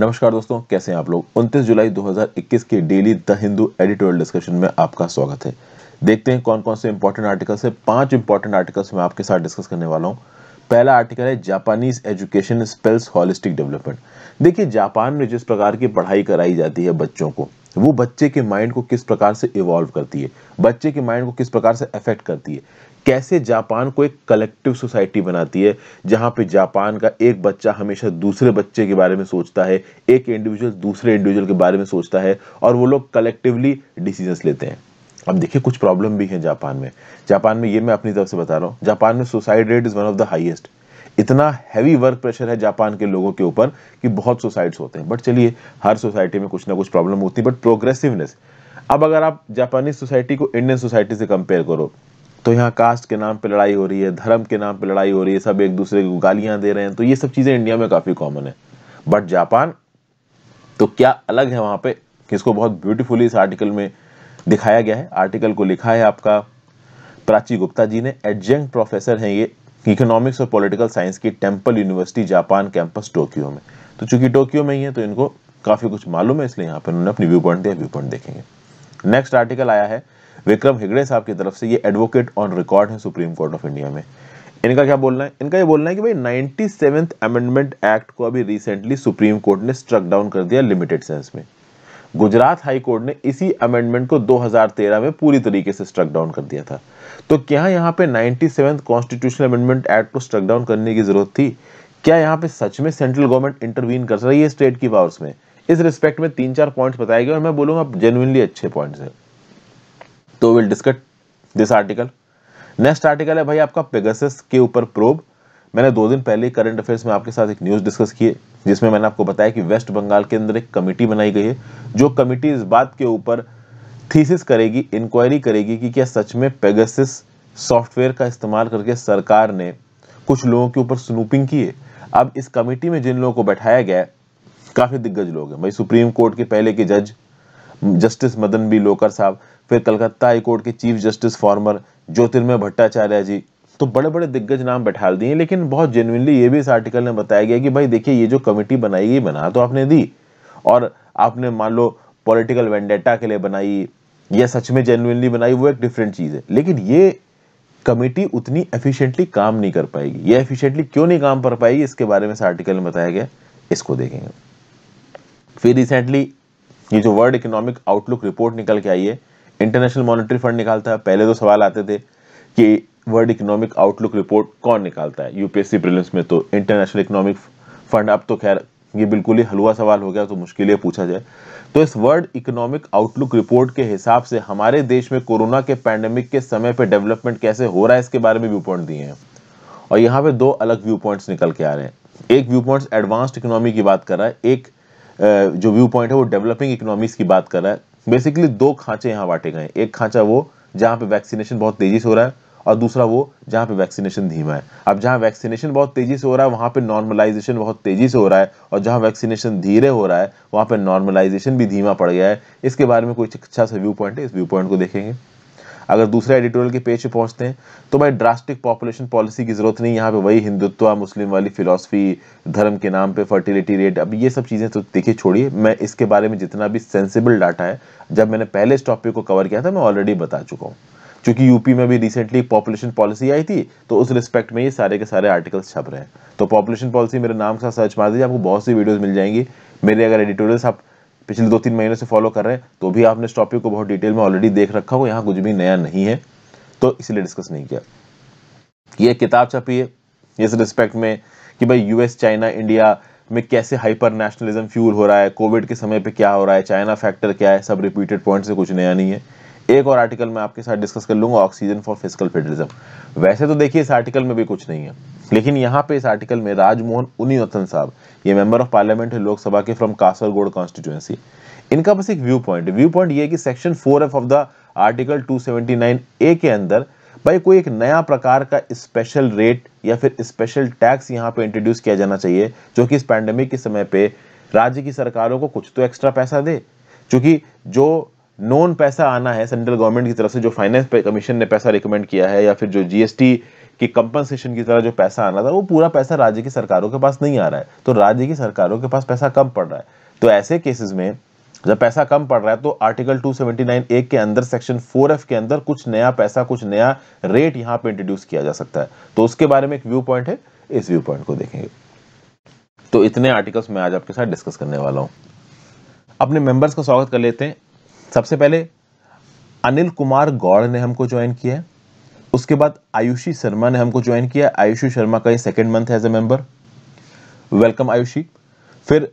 नमस्कार दोस्तों कैसे हैं आप लोग 29 जुलाई 2021 के daily the Hindu editorial discussion में आपका स्वागत है देखते हैं कौन कौन से इंपॉर्टेंट आर्टिकल्स है पांच इंपॉर्टेंट आर्टिकल्स मैं आपके साथ डिस्कस करने वाला हूं पहला आर्टिकल है Japanese education spells holistic development देखिए जापान में जिस प्रकार की पढ़ाई कराई जाती है बच्चों को वो बच्चे के माइंड को किस प्रकार से इवॉल्व करती है बच्चे के माइंड को किस प्रकार से अफेक्ट करती है कैसे जापान को एक कलेक्टिव सोसाइटी बनाती है जहाँ पे जापान का एक बच्चा हमेशा दूसरे बच्चे के बारे में सोचता है एक इंडिविजुअल दूसरे इंडिविजुअल के बारे में सोचता है और वो लोग कलेक्टिवली डिसीजंस लेते हैं अब देखिए कुछ प्रॉब्लम भी है जापान में जापान में ये मैं अपनी तरफ से बता रहा हूँ जापान में suicide rate is one of the highest इतना हैवी वर्क प्रेशर है जापान के लोगों के ऊपर कि बहुत सुसाइड्स होते हैं बट चलिए हर सोसाइटी में कुछ ना कुछ प्रॉब्लम होती है बट प्रोग्रेसिवनेस अब अगर आप जापानी सोसाइटी को इंडियन सोसाइटी से कंपेयर करो तो यहाँ कास्ट के नाम पे लड़ाई हो रही है धर्म के नाम पे लड़ाई हो रही है सब एक दूसरे को गालियां दे रहे हैं तो ये सब चीज़ें इंडिया में काफ़ी कॉमन है बट जापान तो क्या अलग है वहां पे किसको बहुत ब्यूटीफुली इस आर्टिकल में दिखाया गया है आर्टिकल को लिखा है आपका प्राची गुप्ता जी ने एडजेंट प्रोफेसर हैं ये इकोनॉमिक्स और पॉलिटिकल साइंस की Temple University Japan campus Tokyo में तो चूंकि टोक्यो में ही है तो इनको काफ़ी कुछ मालूम है इसलिए यहाँ पर उन्होंने अपनी व्यू पॉइंट दिया व्यू पॉइंट देखेंगे नेक्स्ट आर्टिकल आया है विक्रम हिगड़े साहब की तरफ से ये एडवोकेट ऑन रिकॉर्ड है सुप्रीम कोर्ट ऑफ इंडिया में इनका क्या बोलना है इनका ये बोलना है कि भाई नाइन्टी अमेंडमेंट एक्ट को अभी रिसेंटली सुप्रीम कोर्ट ने स्ट्रक डाउन कर दिया लिमिटेड सेंस में गुजरात हाई कोर्ट ने इसी अमेंडमेंट को 2013 में पूरी तरीके से स्ट्रक डाउन कर दिया था तो क्या यहाँ पे ninety seven constitutional amendment act को स्ट्रक डाउन करने की जरूरत थी क्या यहाँ पे सच में सेंट्रल गवर्नमेंट इंटरवीन कर रही है स्टेट की पावर्स में इस रिस्पेक्ट में तीन चार पॉइंट्स बताए गए और मैं बोलूंगा जेनुअनली अच्छे पॉइंट्स हैं तो will discuss this article next article है भाई आपका पेगासस के ऊपर प्रोब मैंने दो दिन पहले करंट अफेयर्स में आपके साथ एक न्यूज़ डिस्कस किए जिसमें मैंने आपको बताया कि वेस्ट बंगाल के अंदर एक कमेटी बनाई गई है जो कमेटी इस बात के ऊपर थीसिस करेगी इंक्वायरी करेगी कि क्या सच में पेगसिस सॉफ्टवेयर का इस्तेमाल करके सरकार ने कुछ लोगों के ऊपर स्नूपिंग की है अब इस कमेटी में जिन लोगों को बैठाया गया है काफ़ी दिग्गज लोग हैं भाई सुप्रीम कोर्ट के पहले के जज जस्टिस मदन बी लोकर साहब फिर कलकत्ता हाई कोर्ट के chief justice former Jyotirmay Bhattacharya जी तो बड़े बड़े दिग्गज नाम बैठा दिए लेकिन बहुत जेनुनली ये भी इस आर्टिकल में बताया गया कि भाई देखिए ये जो कमेटी बनाई गई बना तो आपने दी और आपने मान लो पॉलिटिकल वेंडेटा के लिए बनाई या सच में जेनुनली बनाई वो एक डिफरेंट चीज़ है लेकिन ये कमेटी उतनी एफिशिएंटली काम नहीं कर पाएगी ये एफिशिएंटली क्यों नहीं काम कर पाएगी इसके बारे में इस आर्टिकल में बताया गया इसको देखेंगे फिर रिसेंटली ये जो वर्ल्ड इकोनॉमिक आउटलुक रिपोर्ट निकल के आई है इंटरनेशनल मॉनिटरी फंड निकालता है पहले तो सवाल आते थे कि वर्ल्ड इकोनॉमिक आउटलुक रिपोर्ट कौन निकालता है यूपीएससी प्रिलिम्स में तो इंटरनेशनल इकोनॉमिक फंड अब तो खैर ये बिल्कुल ही हलवा सवाल हो गया तो मुश्किल है पूछा जाए तो इस वर्ल्ड इकोनॉमिक आउटलुक रिपोर्ट के हिसाब से हमारे देश में कोरोना के पैंडेमिक के समय पर डेवलपमेंट कैसे हो रहा है इसके बारे में व्यू पॉइंट दिए हैं और यहाँ पे दो अलग व्यू पॉइंट्स निकल के आ रहे हैं एक व्यू पॉइंट एडवांस्ड इकोनॉमी की बात कर रहा है एक जो व्यू पॉइंट है वो डेवलपिंग इकोनॉमीज की बात कर रहा है बेसिकली दो खांचे यहाँ बांटे गए एक खांचा वो जहाँ पे वैक्सीनेशन बहुत तेजी से हो रहा है और दूसरा वो जहाँ पे वैक्सीनेशन धीमा है अब जहाँ वैक्सीनेशन बहुत तेज़ी से हो रहा है वहाँ पे नॉर्मलाइजेशन बहुत तेज़ी से हो रहा है और जहाँ वैक्सीनेशन धीरे हो रहा है वहाँ पे नॉर्मलाइजेशन भी धीमा पड़ गया है इसके बारे में कोई अच्छा सा व्यू पॉइंट है इस व्यू पॉइंट को देखेंगे अगर दूसरे एडिटोरियल के पेज पे पहुंचते हैं तो भाई ड्रास्टिक पॉपुलेशन पॉलिसी की जरूरत नहीं यहाँ पे वही हिंदुत्व मुस्लिम वाली फिलोसफी धर्म के नाम पर फर्टिलिटी रेट अब ये सब चीज़ें तो देखिए छोड़िए मैं इसके बारे में जितना भी सेंसिबल डाटा है जब मैंने पहले इस टॉपिक को कवर किया था मैं ऑलरेडी बता चुका हूँ चूँकि यूपी में भी रिसेंटली पॉपुलेशन पॉलिसी आई थी तो उस रिस्पेक्ट में ये सारे के सारे आर्टिकल्स छप रहे हैं तो पॉपुलेशन पॉलिसी मेरे नाम का सर्च मार दीजिए आपको बहुत सी वीडियोज़ मिल जाएंगी मेरे अगर एडिटोरियल्स आप पिछले दो तीन महीने से फॉलो कर रहे हैं तो भी आपने इस टॉपिक को बहुत डिटेल में ऑलरेडी देख रखा हो यहाँ कुछ भी नया नहीं है तो इसलिए डिस्कस नहीं किया ये किताब छपी है इस रिस्पेक्ट में कि भाई यूएस चाइना इंडिया में कैसे हाइपर नेशनलिज्म फ्यूल हो रहा है कोविड के समय पे क्या हो रहा है चाइना फैक्टर क्या है सब रिपीटेड पॉइंट से कुछ नया नहीं है एक और आर्टिकल मैं आपके साथ डिस्कस कर लूंगा ऑक्सीजन फॉर फिजिकल फेडरलिज्म वैसे तो देखिए इस आर्टिकल में भी कुछ नहीं है लेकिन यहाँ पे इस आर्टिकल में राजमोहन उन्नीवतन साहब ये मेंबर ऑफ पार्लियामेंट है लोकसभा के फ्रॉम कासरगोड कॉन्स्टिट्यूएंसी इनका बस एक व्यू पॉइंट व्यू पॉइंट ये कि section four F of the article two A के अंदर भाई कोई एक नया प्रकार का स्पेशल रेट या फिर स्पेशल टैक्स यहाँ पे इंट्रोड्यूस किया जाना चाहिए जो कि इस पैंडमिक के समय पे राज्य की सरकारों को कुछ तो एक्स्ट्रा पैसा दे क्योंकि जो नॉन पैसा आना है सेंट्रल गवर्नमेंट की तरफ से जो फाइनेंस कमीशन ने पैसा रिकमेंड किया है या फिर जो जीएसटी की कंपनसेशन की तरह जो पैसा आना था वो पूरा पैसा राज्य की सरकारों के पास नहीं आ रहा है तो राज्य की सरकारों के पास पैसा कम पड़ रहा है तो ऐसे केसेस में जब पैसा कम पड़ रहा है तो आर्टिकल 279 ए के अंदर सेक्शन एफ के अंदर कुछ नया पैसा कुछ नया रेट यहाँ पे इंट्रोड्यूस किया जा सकता है तो उसके बारे में एक व्यू पॉइंट है इस व्यू पॉइंट को देखेंगे तो इतने आर्टिकल्स मैं आज आपके साथ डिस्कस करने वाला हूँ अपने मेंबर्स का स्वागत कर लेते हैं सबसे पहले अनिल कुमार गौड़ ने हमको ज्वाइन किया उसके बाद आयुषी शर्मा ने हमको ज्वाइन किया आयुषी शर्मा का ये second month as a member welcome Ayushi फिर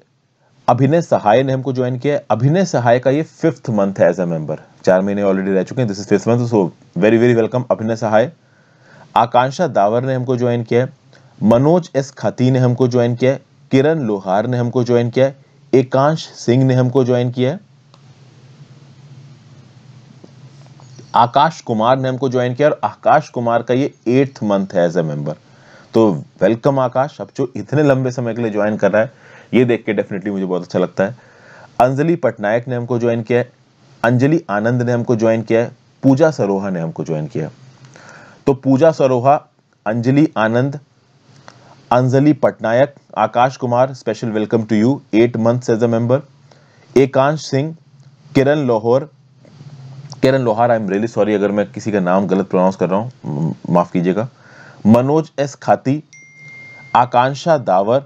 अभिनय सहाय ने हमको ज्वाइन किया अभिनय सहाय का ये फिफ्थ मंथ है एज ए मेंबर चार महीने ऑलरेडी रह चुके हैं this is fifth month so very very welcome Abhinay Sahay Akanksha the power ने हमको ज्वाइन किया मनोज एस खती ने हमको ज्वाइन किया किरण लोहार ने हमको ज्वाइन किया एकांश सिंह ने हमको ज्वाइन किया है आकाश कुमार ने हमको ज्वाइन किया और आकाश कुमार का ये एट्थ मंथ है एज ए मेंबर तो वेलकम आकाश अब जो इतने लंबे समय के लिए ज्वाइन कर रहा है ये देख के डेफिनेटली मुझे बहुत अच्छा लगता है अंजलि पटनायक ने हमको ज्वाइन किया है अंजलि आनंद ने हमको ज्वाइन किया है पूजा सरोहा ने हमको ज्वाइन किया तो Pooja Saroha Anjali Anand Anjali Patnaik Akash Kumar special welcome to you eight months as a member Ekansh Singh Kiran Lahore Kiran Lohar I am really sorry अगर मैं किसी का नाम गलत प्रोनाउंस कर रहा हूँ माफ़ कीजिएगा मनोज एस खाती आकांक्षा दावर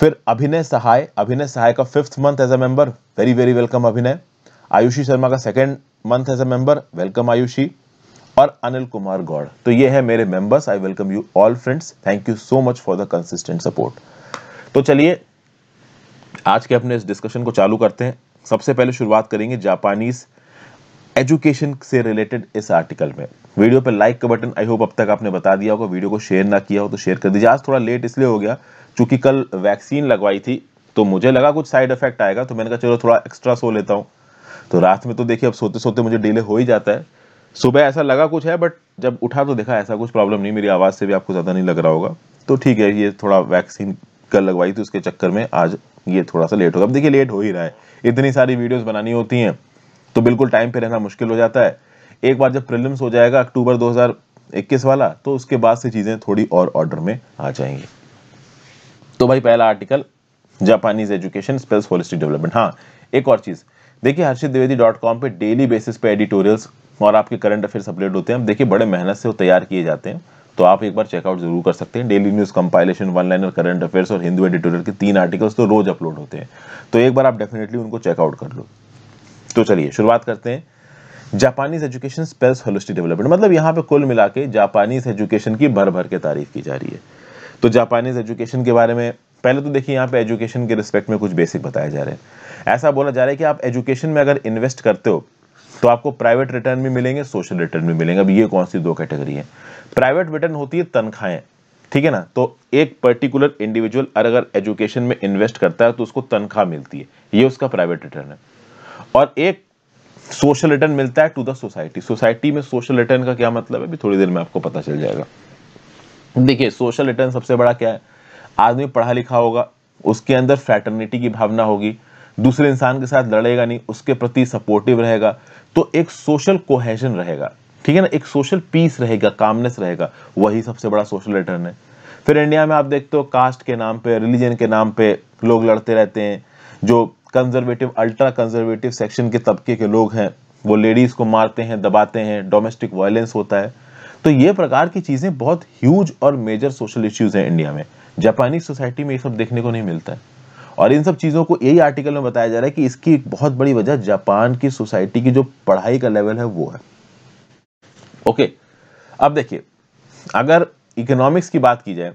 फिर अभिनय सहाय अभिनय सहाय का fifth month as a member very very welcome Abhinay Ayushi Sharma का second month as a member welcome Ayushi और अनिल कुमार गौड़ तो ये है मेरे members I welcome you all friends thank you so much for the consistent support तो चलिए आज के अपने इस डिस्कशन को चालू करते हैं सबसे पहले शुरुआत करेंगे जापानीज एजुकेशन से रिलेटेड इस आर्टिकल में वीडियो पर लाइक का बटन आई होप अब तक आपने बता दिया होगा वीडियो को शेयर ना किया हो तो शेयर कर दीजिए आज थोड़ा लेट इसलिए हो गया क्योंकि कल वैक्सीन लगवाई थी तो मुझे लगा कुछ साइड इफेक्ट आएगा तो मैंने कहा चलो थोड़ा एक्स्ट्रा सो लेता हूँ तो रात में तो देखिए अब सोते सोते मुझे डिले हो ही जाता है सुबह ऐसा लगा कुछ है बट जब उठा तो देखा ऐसा कुछ प्रॉब्लम नहीं मेरी आवाज़ से भी आपको ज़्यादा नहीं लग रहा होगा तो ठीक है ये थोड़ा वैक्सीन कल लगवाई थी उसके चक्कर में आज ये थोड़ा सा लेट होगा अब देखिए लेट हो ही रहा है इतनी सारी वीडियोस बनानी होती हैं तो बिल्कुल टाइम पे रहना मुश्किल हो जाता है एक बार जब प्रिलिम्स हो जाएगा अक्टूबर 2021 वाला तो उसके बाद से चीज़ें थोड़ी और ऑर्डर में आ जाएंगी तो भाई पहला article Japanese education spells holistic development हाँ एक और चीज़ देखिए Harshit Dwivedi dot com daily basis पे एडिटोरियल्स और आपके करंट अफेयर्स अपडेट होते हैं देखिए बड़े मेहनत से वो तैयार किए जाते हैं तो आप एक बार चेकआउट जरूर कर सकते हैं daily news compilation one liner current affairs और हिंदू एडिटोरियल के तीन आर्टिकल्स तो रोज़ अपलोड होते हैं तो एक बार आप डेफिनेटली उनको चेकआउट कर लो तो चलिए शुरुआत करते हैं Japanese education spells holistic development मतलब यहाँ पे कुल मिला के जापानीज एजुकेशन की भर भर के तारीफ की जा रही है तो जापानीज एजुकेशन के बारे में पहले तो देखिए यहाँ पे एजुकेशन के रिस्पेक्ट में कुछ बेसिक बताया जा रहे हैं ऐसा बोला जा रहा है कि आप एजुकेशन में अगर इन्वेस्ट करते हो तो आपको प्राइवेट रिटर्न भी मिलेंगे सोशल रिटर्न भी मिलेंगे अब ये कौन सी दो कैटेगरी है प्राइवेट रिटर्न होती है तनख्वाहें ठीक है ना तो एक पर्टिकुलर इंडिविजुअल अगर एजुकेशन में इन्वेस्ट करता है तो उसको तनख्वाह मिलती है ये उसका प्राइवेट रिटर्न है और एक सोशल रिटर्न मिलता है टू द सोसाइटी सोसाइटी में सोशल रिटर्न का क्या मतलब है भी थोड़ी देर में आपको पता चल जाएगा देखिए सोशल रिटर्न सबसे बड़ा क्या है आदमी पढ़ा लिखा होगा उसके अंदर फ्रैटर्निटी की भावना होगी दूसरे इंसान के साथ लड़ेगा नहीं उसके प्रति सपोर्टिव रहेगा तो एक सोशल कोहेजन रहेगा ठीक है ना एक सोशल पीस रहेगा कामनेस रहेगा वही सबसे बड़ा सोशल रिटर्न है फिर इंडिया में आप देखते हो कास्ट के नाम पे रिलीजन के नाम पे लोग लड़ते रहते हैं जो कंजर्वेटिव अल्ट्रा कंजर्वेटिव सेक्शन के तबके के लोग हैं वो लेडीज़ को मारते हैं दबाते हैं डोमेस्टिक वायलेंस होता है तो ये प्रकार की चीज़ें बहुत ह्यूज और मेजर सोशल इश्यूज हैं इंडिया में जापानीज सोसाइटी में ये सब देखने को नहीं मिलता है और इन सब चीज़ों को यही आर्टिकल में बताया जा रहा है कि इसकी एक बहुत बड़ी वजह जापान की सोसाइटी की जो पढ़ाई का लेवल है वो है ओके अब देखिए अगर इकोनॉमिक्स की बात की जाए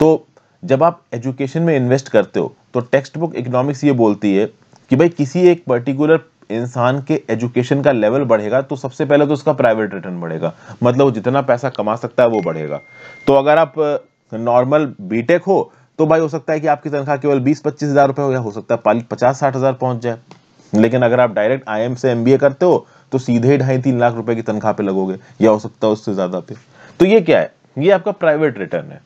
तो जब आप एजुकेशन में इन्वेस्ट करते हो तो टेक्स्ट बुक इकोनॉमिक्स ये बोलती है कि भाई किसी एक पर्टिकुलर इंसान के एजुकेशन का लेवल बढ़ेगा तो सबसे पहले तो उसका प्राइवेट रिटर्न बढ़ेगा मतलब जितना पैसा कमा सकता है वो बढ़ेगा तो अगर आप नॉर्मल बीटेक हो तो भाई हो सकता है कि आपकी तनख्वाह केवल बीस पच्चीस हज़ार रुपए हो या हो सकता है पचास साठ हज़ार पहुंच जाए लेकिन अगर आप डायरेक्ट आई से एम करते हो तो सीधे ढाई तीन लाख रुपए की तनख्वाह पे लगोगे या हो सकता है उससे ज्यादा पे तो ये क्या है ये आपका प्राइवेट रिटर्न है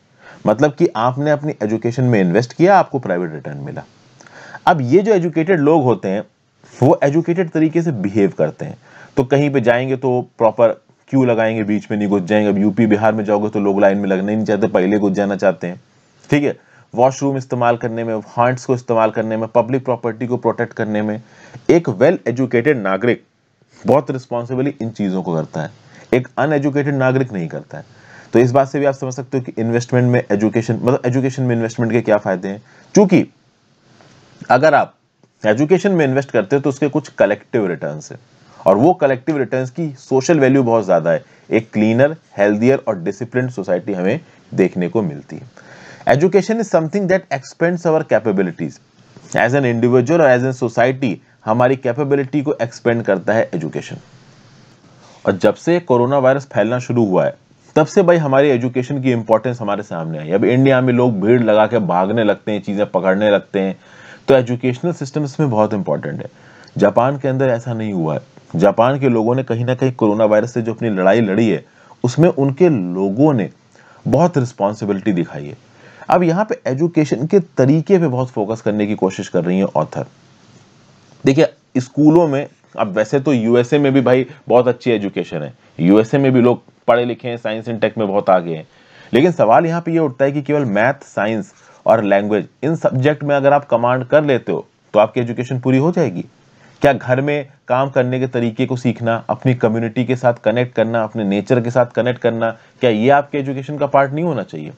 मतलब कि आपने अपनी एजुकेशन में इन्वेस्ट किया आपको प्राइवेट रिटर्न मिला अब ये जो एजुकेटेड लोग होते हैं वो एजुकेटेड तरीके से बिहेव करते हैं तो कहीं पे जाएंगे तो प्रॉपर क्यू लगाएंगे बीच में नहीं घुस जाएंगे अब यूपी बिहार में जाओगे तो लोग लाइन में लगना ही नहीं चाहते पहले घुस जाना चाहते हैं ठीक है वॉशरूम इस्तेमाल करने में हॉन्ट्स को इस्तेमाल करने में पब्लिक प्रॉपर्टी को प्रोटेक्ट करने में एक वेल एजुकेटेड नागरिक बहुत रिस्पॉन्सिबली इन चीज़ों को करता है एक अनएजुकेटेड नागरिक नहीं करता है तो इस बात से भी आप समझ सकते हो कि इन्वेस्टमेंट में एजुकेशन मतलब एजुकेशन में इन्वेस्टमेंट के क्या फायदे हैं चूंकि अगर आप एजुकेशन में इन्वेस्ट करते हो तो उसके कुछ कलेक्टिव रिटर्न है और वो कलेक्टिव रिटर्न की सोशल वैल्यू बहुत ज़्यादा है एक क्लीनर हेल्थियर और डिसिप्लिन सोसाइटी हमें देखने को मिलती है education is something that expands our capabilities as an individual और एज एन सोसाइटी हमारी कैपेबिलिटी को एक्सपेंड करता है एजुकेशन और जब से कोरोना वायरस फैलना शुरू हुआ है तब से भाई हमारी एजुकेशन की इंपॉर्टेंस हमारे सामने आई अब इंडिया में लोग भीड़ लगा के भागने लगते हैं चीज़ें पकड़ने लगते हैं तो एजुकेशनल सिस्टम इसमें बहुत इंपॉर्टेंट है जापान के अंदर ऐसा नहीं हुआ है जापान के लोगों ने कहीं ना कहीं कोरोना वायरस से जो अपनी लड़ाई लड़ी है उसमें उनके लोगों ने बहुत रिस्पॉन्सिबिलिटी दिखाई है अब यहाँ पे एजुकेशन के तरीके पे बहुत फोकस करने की कोशिश कर रही है ऑथर देखिए स्कूलों में अब वैसे तो यूएसए में भी भाई बहुत अच्छी एजुकेशन है यूएसए में भी लोग पढ़े लिखे हैं साइंस एंड टेक में बहुत आगे हैं लेकिन सवाल यहाँ पे ये यह उठता है कि केवल मैथ साइंस और लैंग्वेज इन सब्जेक्ट में अगर आप कमांड कर लेते हो तो आपकी एजुकेशन पूरी हो जाएगी क्या घर में काम करने के तरीके को सीखना अपनी कम्युनिटी के साथ कनेक्ट करना अपने नेचर के साथ कनेक्ट करना क्या ये आपके एजुकेशन का पार्ट नहीं होना चाहिए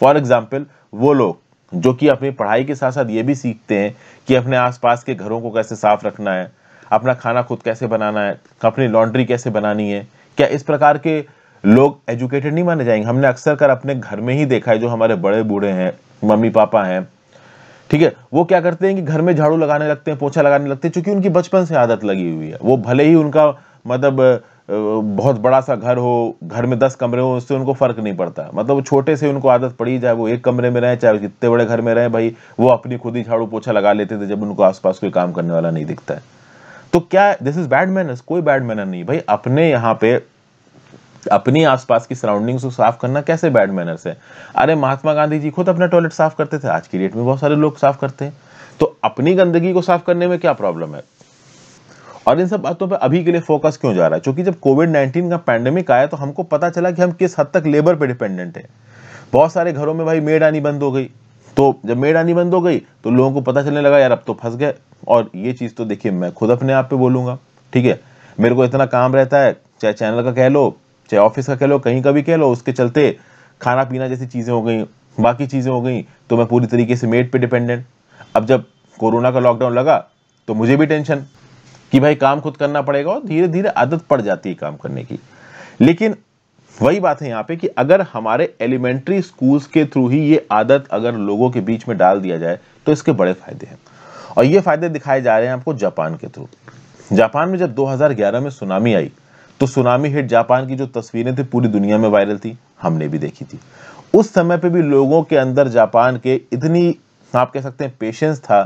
फॉर एग्जाम्पल वो लोग जो कि अपनी पढ़ाई के साथ साथ ये भी सीखते हैं कि अपने आसपास के घरों को कैसे साफ रखना है अपना खाना खुद कैसे बनाना है अपनी लॉन्ड्री कैसे बनानी है क्या इस प्रकार के लोग एजुकेटेड नहीं माने जाएंगे हमने अक्सर कर अपने घर में ही देखा है जो हमारे बड़े बूढ़े हैं मम्मी पापा हैं ठीक है वो क्या करते हैं कि घर में झाड़ू लगाने लगते हैं पोछा लगाने लगते हैं चूंकि उनकी बचपन से आदत लगी हुई है वो भले ही उनका मतलब बहुत बड़ा सा घर हो घर में दस कमरे हो उससे उनको फ़र्क नहीं पड़ता मतलब छोटे से उनको आदत पड़ी चाहे वो एक कमरे में रहे चाहे कितने बड़े घर में रहे भाई वो अपनी खुद ही झाड़ू पोछा लगा लेते थे जब उनको आसपास कोई काम करने वाला नहीं दिखता है तो क्या दिस इज़ बैड मैनर्स कोई बैड मैनर नहीं भाई अपने यहाँ पे अपनी आसपास की सराउंडिंग्स को साफ करना कैसे बैड मैनर्स है अरे महात्मा गांधी जी खुद अपना टॉयलेट साफ करते थे आज की डेट में बहुत सारे लोग साफ करते हैं तो अपनी गंदगी को साफ करने में क्या प्रॉब्लम है और इन सब बातों पर अभी के लिए फोकस क्यों जा रहा है क्योंकि जब कोविड नाइन्टीन का पैंडमिक आया तो हमको पता चला कि हम किस हद तक लेबर पर डिपेंडेंट हैं बहुत सारे घरों में भाई मेड आनी बंद हो गई तो जब मेड आनी बंद हो गई तो लोगों को पता चलने लगा यार अब तो फंस गए और ये चीज़ तो देखिए मैं खुद अपने आप पे बोलूँगा ठीक है मेरे को इतना काम रहता है चाहे चैनल का कह लो चाहे ऑफिस का कह लो कहीं का भी कह लो उसके चलते खाना पीना जैसी चीज़ें हो गई बाकी चीज़ें हो गई तो मैं पूरी तरीके से मेड पर डिपेंडेंट अब जब कोरोना का लॉकडाउन लगा तो मुझे भी टेंशन कि भाई काम खुद करना पड़ेगा और धीरे धीरे आदत पड़ जाती है काम करने की लेकिन वही बात है यहाँ पे कि अगर हमारे एलिमेंट्री स्कूल्स के थ्रू ही ये आदत अगर लोगों के बीच में डाल दिया जाए तो इसके बड़े फायदे हैं और ये फायदे दिखाए जा रहे हैं आपको जापान के थ्रू जापान में जब 2011 में सुनामी आई तो सुनामी हिट जापान की जो तस्वीरें थी पूरी दुनिया में वायरल थी हमने भी देखी थी उस समय पे भी लोगों के अंदर जापान के इतनी आप कह सकते हैं पेशेंस था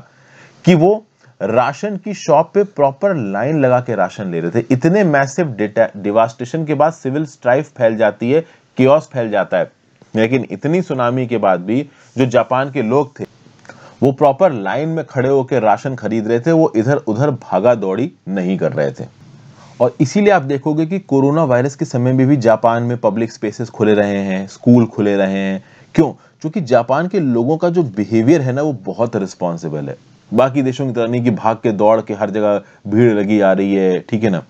कि वो राशन की शॉप पे प्रॉपर लाइन लगा के राशन ले रहे थे इतने मैसिव डिवास्टेशन के बाद सिविल स्ट्राइफ फैल जाती है क्योस फैल जाता है लेकिन इतनी सुनामी के बाद भी जो जापान के लोग थे वो प्रॉपर लाइन में खड़े होकर राशन खरीद रहे थे वो इधर उधर भागा दौड़ी नहीं कर रहे थे और इसीलिए आप देखोगे कि कोरोना वायरस के समय में भी जापान में पब्लिक स्पेसेस खुले रहे हैं स्कूल खुले रहे हैं क्यों क्योंकि जापान के लोगों का जो बिहेवियर है ना वो बहुत रिस्पॉन्सिबल है बाकी देशों की तरह नहीं कि भाग के दौड़ के हर जगह भीड़ लगी आ रही है ठीक है ना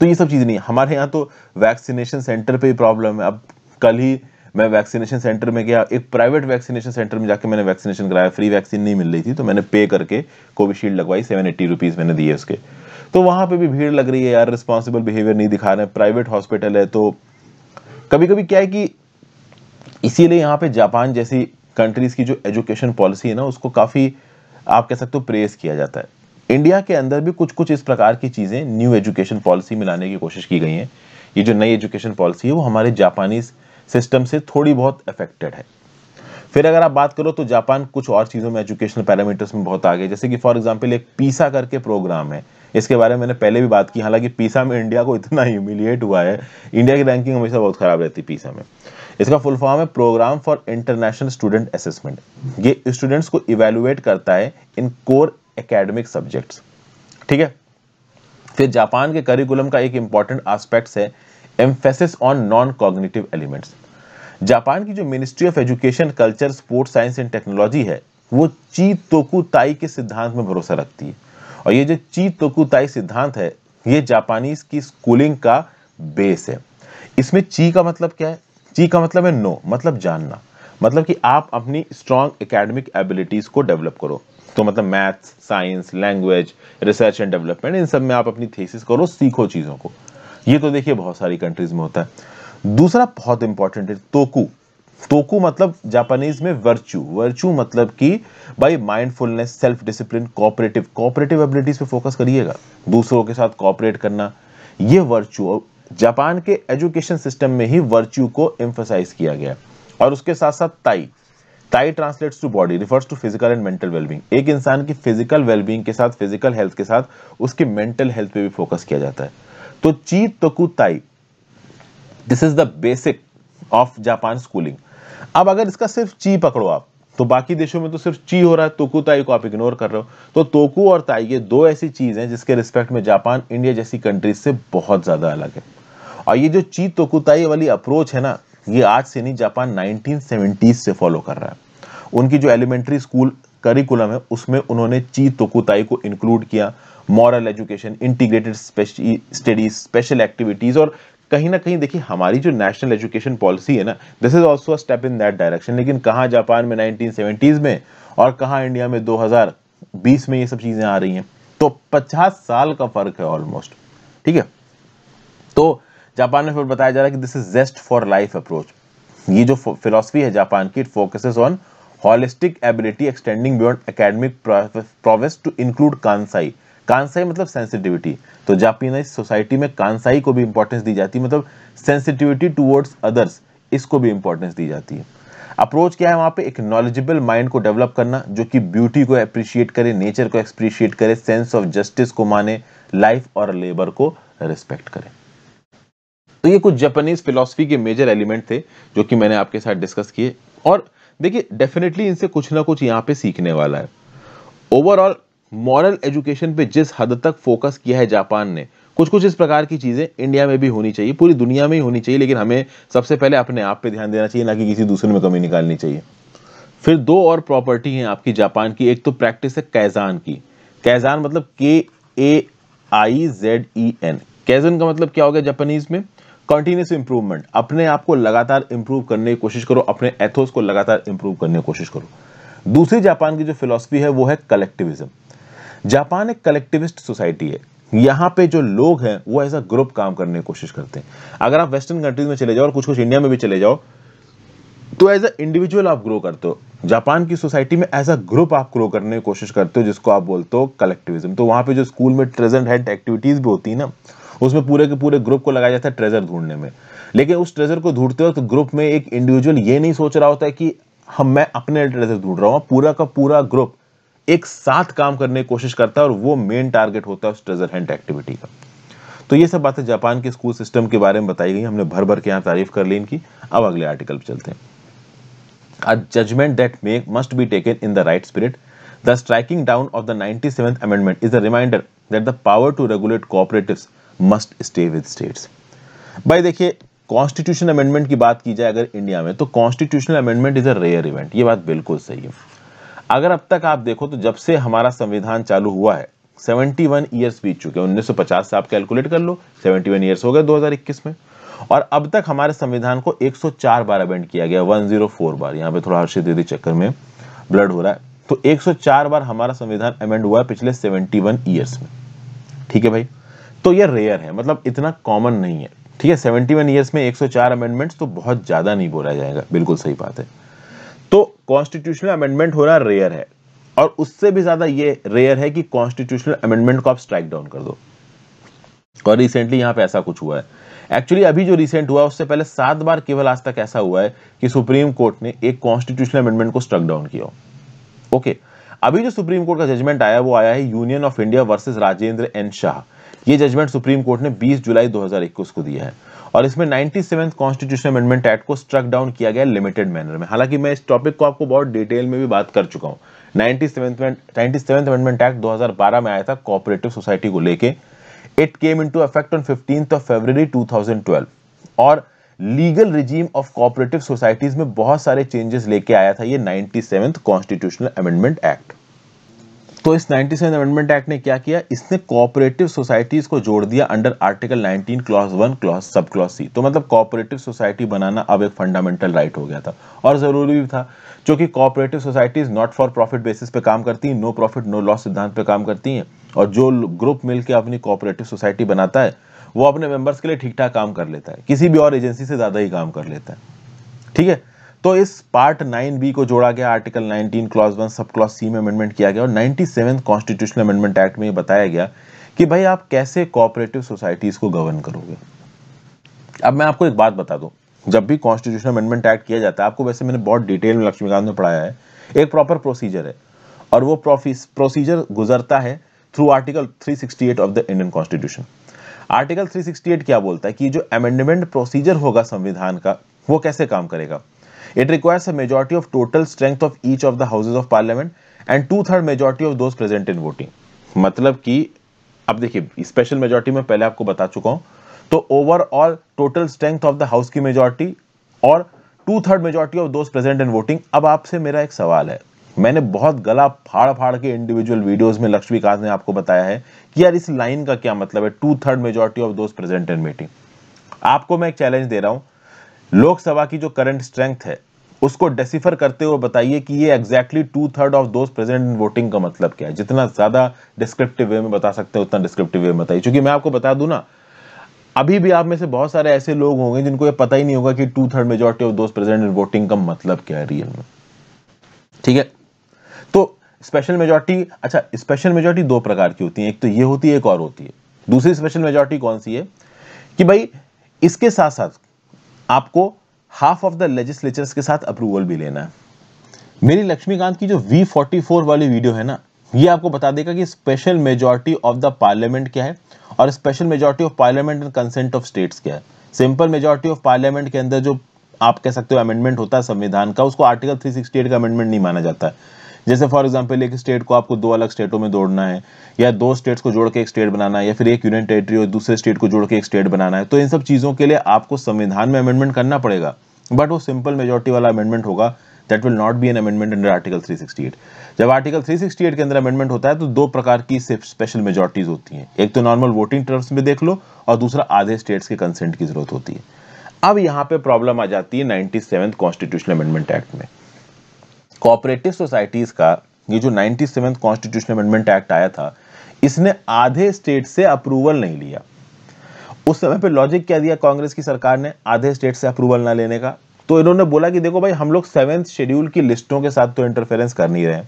तो ये सब चीज़ नहीं हमारे यहाँ तो वैक्सीनेशन सेंटर पे ही प्रॉब्लम है अब कल ही मैं वैक्सीनेशन सेंटर में गया एक प्राइवेट वैक्सीनेशन सेंटर में जाके मैंने वैक्सीनेशन कराया फ्री वैक्सीन नहीं मिल रही थी तो मैंने पे करके कोविशील्ड लगवाई सेवन एट्टी रुपीज़ मैंने दिए उसके तो वहाँ पर भी भीड़ लग रही है यार रिस्पॉन्सिबल बिहेवियर नहीं दिखा रहे हैं प्राइवेट हॉस्पिटल है तो कभी कभी क्या है कि इसीलिए यहाँ पे जापान जैसी कंट्रीज़ की जो एजुकेशन पॉलिसी है ना उसको काफ़ी आप कह सकते हो प्रेस किया जाता है इंडिया के अंदर भी कुछ कुछ इस प्रकार की चीज़ें न्यू एजुकेशन पॉलिसी में लाने की कोशिश की गई है ये जो नई एजुकेशन पॉलिसी है वो हमारे जापानीज सिस्टम से थोड़ी बहुत अफेक्टेड है फिर अगर आप बात करो तो जापान कुछ और चीज़ों में एजुकेशनल पैरामीटर्स में बहुत आगे जैसे कि फॉर एग्जाम्पल एक पीसा करके प्रोग्राम है इसके बारे में मैंने पहले भी बात की हालांकि पीसा में इंडिया को इतना ह्यूमिलिएट हुआ है इंडिया की रैंकिंग हमेशा बहुत खराब रहती है पीसा में इसका फुल फॉर्म है program for international student assessment ये स्टूडेंट्स को इवेलुएट करता है इन कोर एकेडमिक सब्जेक्ट्स ठीक है फिर जापान के करिकुलम का एक इंपॉर्टेंट आस्पेक्ट है emphasis on non cognitive elements Japan की जो ministry of education culture sports science and technology है वो ची तोकू ताई के सिद्धांत में भरोसा रखती है और ये जो ची तोकू ताई सिद्धांत है ये जापानीज की स्कूलिंग का बेस है इसमें ची का मतलब क्या है जी का मतलब है नो मतलब जानना मतलब कि आप अपनी स्ट्रॉन्ग एकेडमिक एबिलिटीज़ को डेवलप करो तो मतलब maths science language research and development इन सब में आप अपनी थीसिस करो सीखो चीज़ों को ये तो देखिए बहुत सारी कंट्रीज में होता है दूसरा बहुत इंपॉर्टेंट है तोकू तोकू मतलब जापानीज में वर्च्यू वर्च्यू मतलब कि भाई mindfulness self discipline cooperative cooperative abilities पे फोकस करिएगा दूसरों के साथ कॉपरेट करना ये वर्च्यू जापान के एजुकेशन सिस्टम में ही वर्च्यू को एम्फोसाइज किया गया और उसके साथ साथ ताई ताई translates to body refers to physical and mental wellbeing एक इंसान की फिजिकल वेलबींग के साथ फिजिकल हेल्थ के साथ उसकी मेंटल हेल्थ पे भी फोकस किया जाता है तो ची तकु ताई this is the basic of Japan schooling अब अगर इसका सिर्फ ची पकड़ो आप तो बाकी देशों में तो सिर्फ ची हो रहा है तोकू ताई को आप इग्नोर कर रहे हो तो तोकू और ताई ये दो ऐसी चीज हैं जिसके रिस्पेक्ट में जापान इंडिया जैसी कंट्रीज से बहुत ज्यादा अलग है और ये जो ची तोकुताई वाली अप्रोच है ना ये आज से नहीं जापान 1970s से फॉलो कर रहा है उनकी जो एलिमेंट्री स्कूल करिकुलम है उसमें उन्होंने ची तोकुताई को इंक्लूड किया moral education integrated studies special activities और कहीं ना कहीं देखिए हमारी जो नेशनल एजुकेशन पॉलिसी है ना this is also a step in that direction लेकिन कहाँ जापान में 1970s में और कहाँ इंडिया में 2020 में ये सब चीज़ें आ रही हैं तो 50 साल का फर्क है ऑलमोस्ट ठीक है तो जापान में फिर बताया जा रहा है कि this is zest for life approach ये जो फिलोसफी है जापान की it focuses on holistic ability extending beyond academic prowess to include कांसाई कांसाई मतलब सेंसिटिविटी तो जापानी सोसाइटी में कांसाई को भी इंपॉर्टेंस दी जाती है मतलब सेंसिटिविटी टूवर्ड्स अदर्स इसको भी इंपॉर्टेंस दी जाती है अप्रोच क्या है वहाँ पे एक नॉलेजेबल माइंड को डेवलप करना जो कि ब्यूटी को अप्रिशिएट करे नेचर को अप्रिशिएट करे सेंस ऑफ जस्टिस को माने लाइफ और लेबर को रिस्पेक्ट करें तो ये कुछ जापानीज फिलोसफी के मेजर एलिमेंट थे जो कि मैंने आपके साथ डिस्कस किए और देखिए डेफिनेटली इनसे कुछ ना कुछ यहाँ पे सीखने वाला है ओवरऑल मॉरल एजुकेशन पे जिस हद तक फोकस किया है जापान ने कुछ कुछ इस प्रकार की चीज़ें इंडिया में भी होनी चाहिए पूरी दुनिया में ही होनी चाहिए लेकिन हमें सबसे पहले अपने आप पे ध्यान देना चाहिए ना कि किसी दूसरे में कमी निकालनी चाहिए फिर दो और प्रॉपर्टी हैं आपकी जापान की एक तो प्रैक्टिस है कैजान की कैजान मतलब K A I Z E N कैजन का मतलब क्या हो गया जापानीज में कंटिन्यूस इंप्रूवमेंट अपने आप को लगातार इंप्रूव करने की कोशिश करो अपने एथोस को लगातार इंप्रूव करने की कोशिश करो दूसरी जापान की जो फिलोसफी है वो है कलेक्टिविज्म जापान एक कलेक्टिविस्ट सोसाइटी है यहाँ पे जो लोग हैं वो एज अ ग्रुप काम करने की कोशिश करते हैं अगर आप वेस्टर्न कंट्रीज में चले जाओ और कुछ कुछ इंडिया में भी चले जाओ तो एज अ इंडिविजुअल आप ग्रो करते हो जापान की सोसाइटी में एज अ ग्रुप आप ग्रो करने की कोशिश करते हो जिसको आप बोलते हो कलेक्टिविज्म तो वहाँ पे जो स्कूल में प्रेजेंट हेड एक्टिविटीज भी होती है ना उसमें पूरे के पूरे ग्रुप को लगाया जाता है ट्रेजर ढूंढने में लेकिन उस ट्रेजर को ढूंढते वक्त ग्रुप में एक इंडिविजुअल ये नहीं सोच रहा होता है कि हम मैं अपने ट्रेजर ढूंढ रहा हूँ पूरा का पूरा ग्रुप एक साथ काम करने की कोशिश करता है और वो मेन टारगेट होता है उस ट्रेजर हंट एक्टिविटी का तो ये सब बातें जापान के स्कूल सिस्टम के बारे में बताई गई हमने भर भर के यहाँ तारीफ कर ली इनकी अब अगले आर्टिकल पर चलते हैं a judgment that make must be taken in the right spirit the striking down of the 97th amendment is a reminder that the power to regulate cooperatives must stay with states भाई देखिए constitution amendment की बात की जाए अगर India में तो constitutional amendment is a rare event ये बात बिल्कुल सही है अगर अब तक आप देखो तो जब से हमारा संविधान चालू हुआ है 71 वन ईयर्स बीत चुके हैं 1950 से आप कैलकुलेट कर लो 71 वन ईयर्स हो गए 2021 में और अब तक हमारे संविधान को 104 बार अमेंड किया गया 104 बार यहाँ पे थोड़ा हर्षित दीदी चक्कर में ब्लड हो रहा है तो 104 बार हमारा संविधान अमेंड हुआ है पिछले 71 वन ईयर्स में ठीक है भाई तो ये रेयर है मतलब इतना कॉमन नहीं है ठीक है सेवेंटी वन ईयर्स में 104 अमेंडमेंट्स तो बहुत ज़्यादा नहीं बोला जाएगा बिल्कुल सही बात है तो कॉन्स्टिट्यूशनल अमेंडमेंट होना रेयर है और उससे भी ज़्यादा ये रेयर है कि कॉन्स्टिट्यूशनल अमेंडमेंट को आप स्ट्राइक डाउन कर दो और रिसेंटली यहां पर ऐसा कुछ हुआ है एक्चुअली अभी जो रिसेंट हुआ उससे पहले सात बार केवल आज तक ऐसा हुआ है कि सुप्रीम कोर्ट ने एक कॉन्स्टिट्यूशनल अमेंडमेंट को स्ट्रक डाउन किया ओके अभी जो सुप्रीम कोर्ट का जजमेंट आया वो आया है union of India versus Rajendra N Shah ये जजमेंट सुप्रीम कोर्ट ने 20 जुलाई 2021 को दिया है और इसमें ninety seven constitution amendment act को स्ट्रक डाउन किया गया लिमिटेड मैनर में हालांकि मैं इस टॉपिक को आपको बहुत डिटेल में भी बात कर चुका हूँ नाइन्टी सेवन अमेंडमेंट एक्ट 2012 में आया था कॉपरेटिव सोसाइटी को लेके it came into affect on fifteen of February 2012 और legal regime of cooperative societies में बहुत सारे चेंजेस लेके आया था ये ninety seven constitutional amendment act तो इस 97 अमेंडमेंट एक्ट ने क्या किया इसने कोऑपरेटिव सोसाइटीज को जोड़ दिया under article 19 clause one clause sub clause C तो मतलब कोऑपरेटिव सोसाइटी बनाना अब एक फंडामेंटल राइट right हो गया था और ज़रूरी भी था क्योंकि cooperative societies not for profit basis पे काम करती हैं नो प्रॉफिट नो लॉस सिद्धांत पे काम करती हैं और जो ग्रुप मिलकर अपनी कोऑपरेटिव सोसाइटी बनाता है वो अपने मेंबर्स के लिए ठीक ठाक काम कर लेता है किसी भी और एजेंसी से ज़्यादा ही काम कर लेता है ठीक है तो इस पार्ट नाइन बी को जोड़ा गया article 19 clause one sub clause C में अमेंडमेंट किया गया और ninety seven constitutional amendment act में बताया गया कि भाई आप कैसे कोऑपरेटिव सोसाइटीज को गवर्न करोगे अब मैं आपको एक बात बता दूं जब भी कॉन्स्टिट्यूशनल अमेंडमेंट एक्ट किया जाता है आपको वैसे मैंने बहुत डिटेल में लक्ष्मीकांत में पढ़ाया है एक प्रॉपर प्रोसीजर है और वो प्रोसीजर गुजरता है through article 368 of the Indian constitution article 368 क्या बोलता है कि जो अमेंडमेंट प्रोसीजर होगा संविधान का वो कैसे काम करेगा It requires a majority of total strength of each of the houses of parliament and two third majority of those present in voting. मतलब कि अब देखिए स्पेशल मेजोरिटी में पहले आपको बता चुका हूं तो overall total strength of the house की मेजोरिटी और two third majority of those present in voting अब आपसे मेरा एक सवाल है मैंने बहुत गला फाड़ फाड़ के इंडिविजुअल वीडियोस में लक्ष्मीकांत ने आपको बताया है कि यार इस लाइन का क्या मतलब है two third majority of those present in meeting आपको मैं एक चैलेंज दे रहा हूं लोकसभा की जो करंट स्ट्रेंथ है उसको डेसिफर करते हुए बताइए कि ये exactly two third of those present in voting का मतलब क्या है जितना ज्यादा डिस्क्रिप्टिव वे में बता सकते हैं उतना डिस्क्रिप्टिव वे में बताइए क्योंकि मैं आपको बता दू ना अभी भी आप में से बहुत सारे ऐसे लोग होंगे जिनको ये पता ही नहीं होगा कि two third majority of those present in voting का मतलब क्या है रियल में ठीक है तो स्पेशल मेजोरिटी अच्छा स्पेशल मेजोरिटी दो प्रकार की होती है एक तो ये होती है एक और होती है दूसरी स्पेशल मेजोरिटी कौन सी है कि भाई इसके साथ साथ आपको हाफ ऑफ द लेजिस्लेचर्स के साथ अप्रूवल भी लेना है मेरी लक्ष्मीकांत की जो V44 वाली वीडियो है ना ये आपको बता देगा कि special majority of the parliament क्या है और special majority of parliament and consent of states क्या है सिंपल मेजोरिटी ऑफ पार्लियामेंट के अंदर जो आप कह सकते हो अमेंडमेंट होता है संविधान का उसको आर्टिकल 368 का अमेंडमेंट नहीं माना जाता है जैसे फॉर एग्जाम्पल एक स्टेट को आपको दो अलग स्टेटों में दौड़ना है या दो स्टेट्स को जोड़ के एक स्टेट बनाना है या फिर एक यूनियन टेरेटरी और दूसरे स्टेट को जोड़ के एक स्टेट बनाना है तो इन सब चीज़ों के लिए आपको संविधान में अमेंडमेंट करना पड़ेगा बट वो सिंपल मेजोरिटी वाला अमेंडमेंट होगा that will not be an amendment under article 368 जब आर्टिकल 368 के अंदर अमेंडमेंट होता है तो दो प्रकार की स्पेशल मेजोरिटीज होती हैं एक तो नॉर्मल वोटिंग टर्म्स में देख लो और दूसरा आधे स्टेट्स के कंसेंट की जरूरत होती है अब यहाँ पे प्रॉब्लम आ जाती है ninety seven constitution amendment act में कोऑपरेटिव सोसाइटीज़ का ये जो ninety seven constitution amendment act आया था इसने आधे स्टेट से अप्रूवल नहीं लिया उस समय पे लॉजिक क्या दिया कांग्रेस की सरकार ने आधे स्टेट से अप्रूवल ना लेने का तो इन्होंने बोला कि देखो भाई हम लोग सेवेंथ शेड्यूल की लिस्टों के साथ तो इंटरफेरेंस कर नहीं रहे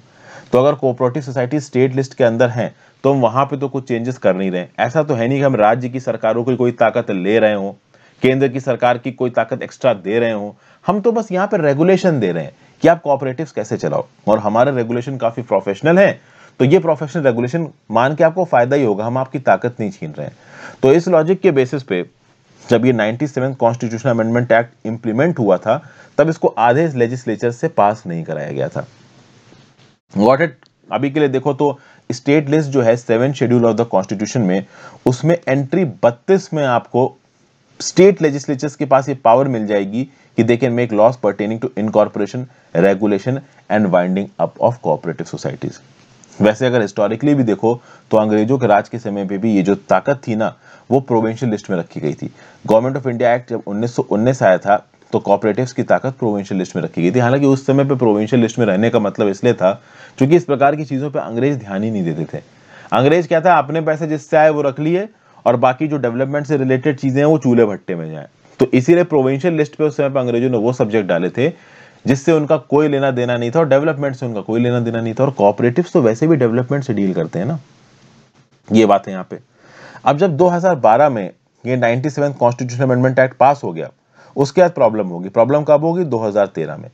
तो अगर कोऑपरेटिव सोसाइटी स्टेट लिस्ट के अंदर हैं तो हम वहां पे तो कुछ चेंजेस कर नहीं रहे ऐसा तो है नहीं कि हम राज्य की सरकारों की कोई ताकत ले रहे हो केंद्र की सरकार की कोई ताकत एक्स्ट्रा दे रहे हो हम तो बस यहाँ पर रेगुलेशन दे रहे हैं कि आप कॉपरेटिव कैसे चलाओ और हमारे रेगुलेशन काफ़ी प्रोफेशनल है तो ये प्रोफेशनल रेगुलेशन मान के आपको फ़ायदा ही होगा हम आपकी ताकत नहीं छीन रहे हैं तो इस लॉजिक के बेसिस पे जब ये 97 कॉन्स्टिट्यूशनल अमेंडमेंट एक्ट इंप्लीमेंट हुआ था तब इसको आधे लेजिस्लेचर से पास नहीं कराया गया था वॉट इट अभी के लिए देखो तो स्टेट लिस्ट जो है seven schedule of the constitution में उसमें एंट्री बत्तीस में आपको स्टेट लेजिस्लेचर्स के पास ये पावर मिल जाएगी कि they can make laws pertaining to incorporation regulation and winding up of cooperative societies वैसे अगर हिस्टोरिकली भी देखो तो अंग्रेजों के राज के समय पे भी ये जो ताकत थी ना वो प्रोविंशियल लिस्ट में रखी गई थी गवर्नमेंट ऑफ इंडिया एक्ट जब उन्नीस आया था तो कॉपरेटिव की ताकत प्रोविंशियल लिस्ट में रखी गई थी हालांकि उस समय पे प्रोविंशियल लिस्ट में रहने का मतलब इसलिए था क्योंकि इस प्रकार की चीज़ों पर अंग्रेज ध्यान ही नहीं देते थे अंग्रेज क्या था अपने पैसे जिससे आए वो रख लिए और बाकी जो डेवलपमेंट से रिलेटेड चीज़ें हैं वो चूल्हे भट्टे में जाए तो इसीलिए प्रोविंशियल लिस्ट पे उस समय पर अंग्रेजों ने वो सब्जेक्ट डाले थे जिससे उनका कोई लेना देना नहीं था और डेवलपमेंट से उनका कोई लेना देना नहीं था और कॉपरेटिव तो वैसे भी डेवलपमेंट से डील करते हैं ना ये बात है यहाँ पे अब जब 2012 में ये 97th कॉन्स्टिट्यूशन अमेंडमेंट एक्ट पास हो गया उसके बाद प्रॉब्लम होगी प्रॉब्लम कब होगी 2013 में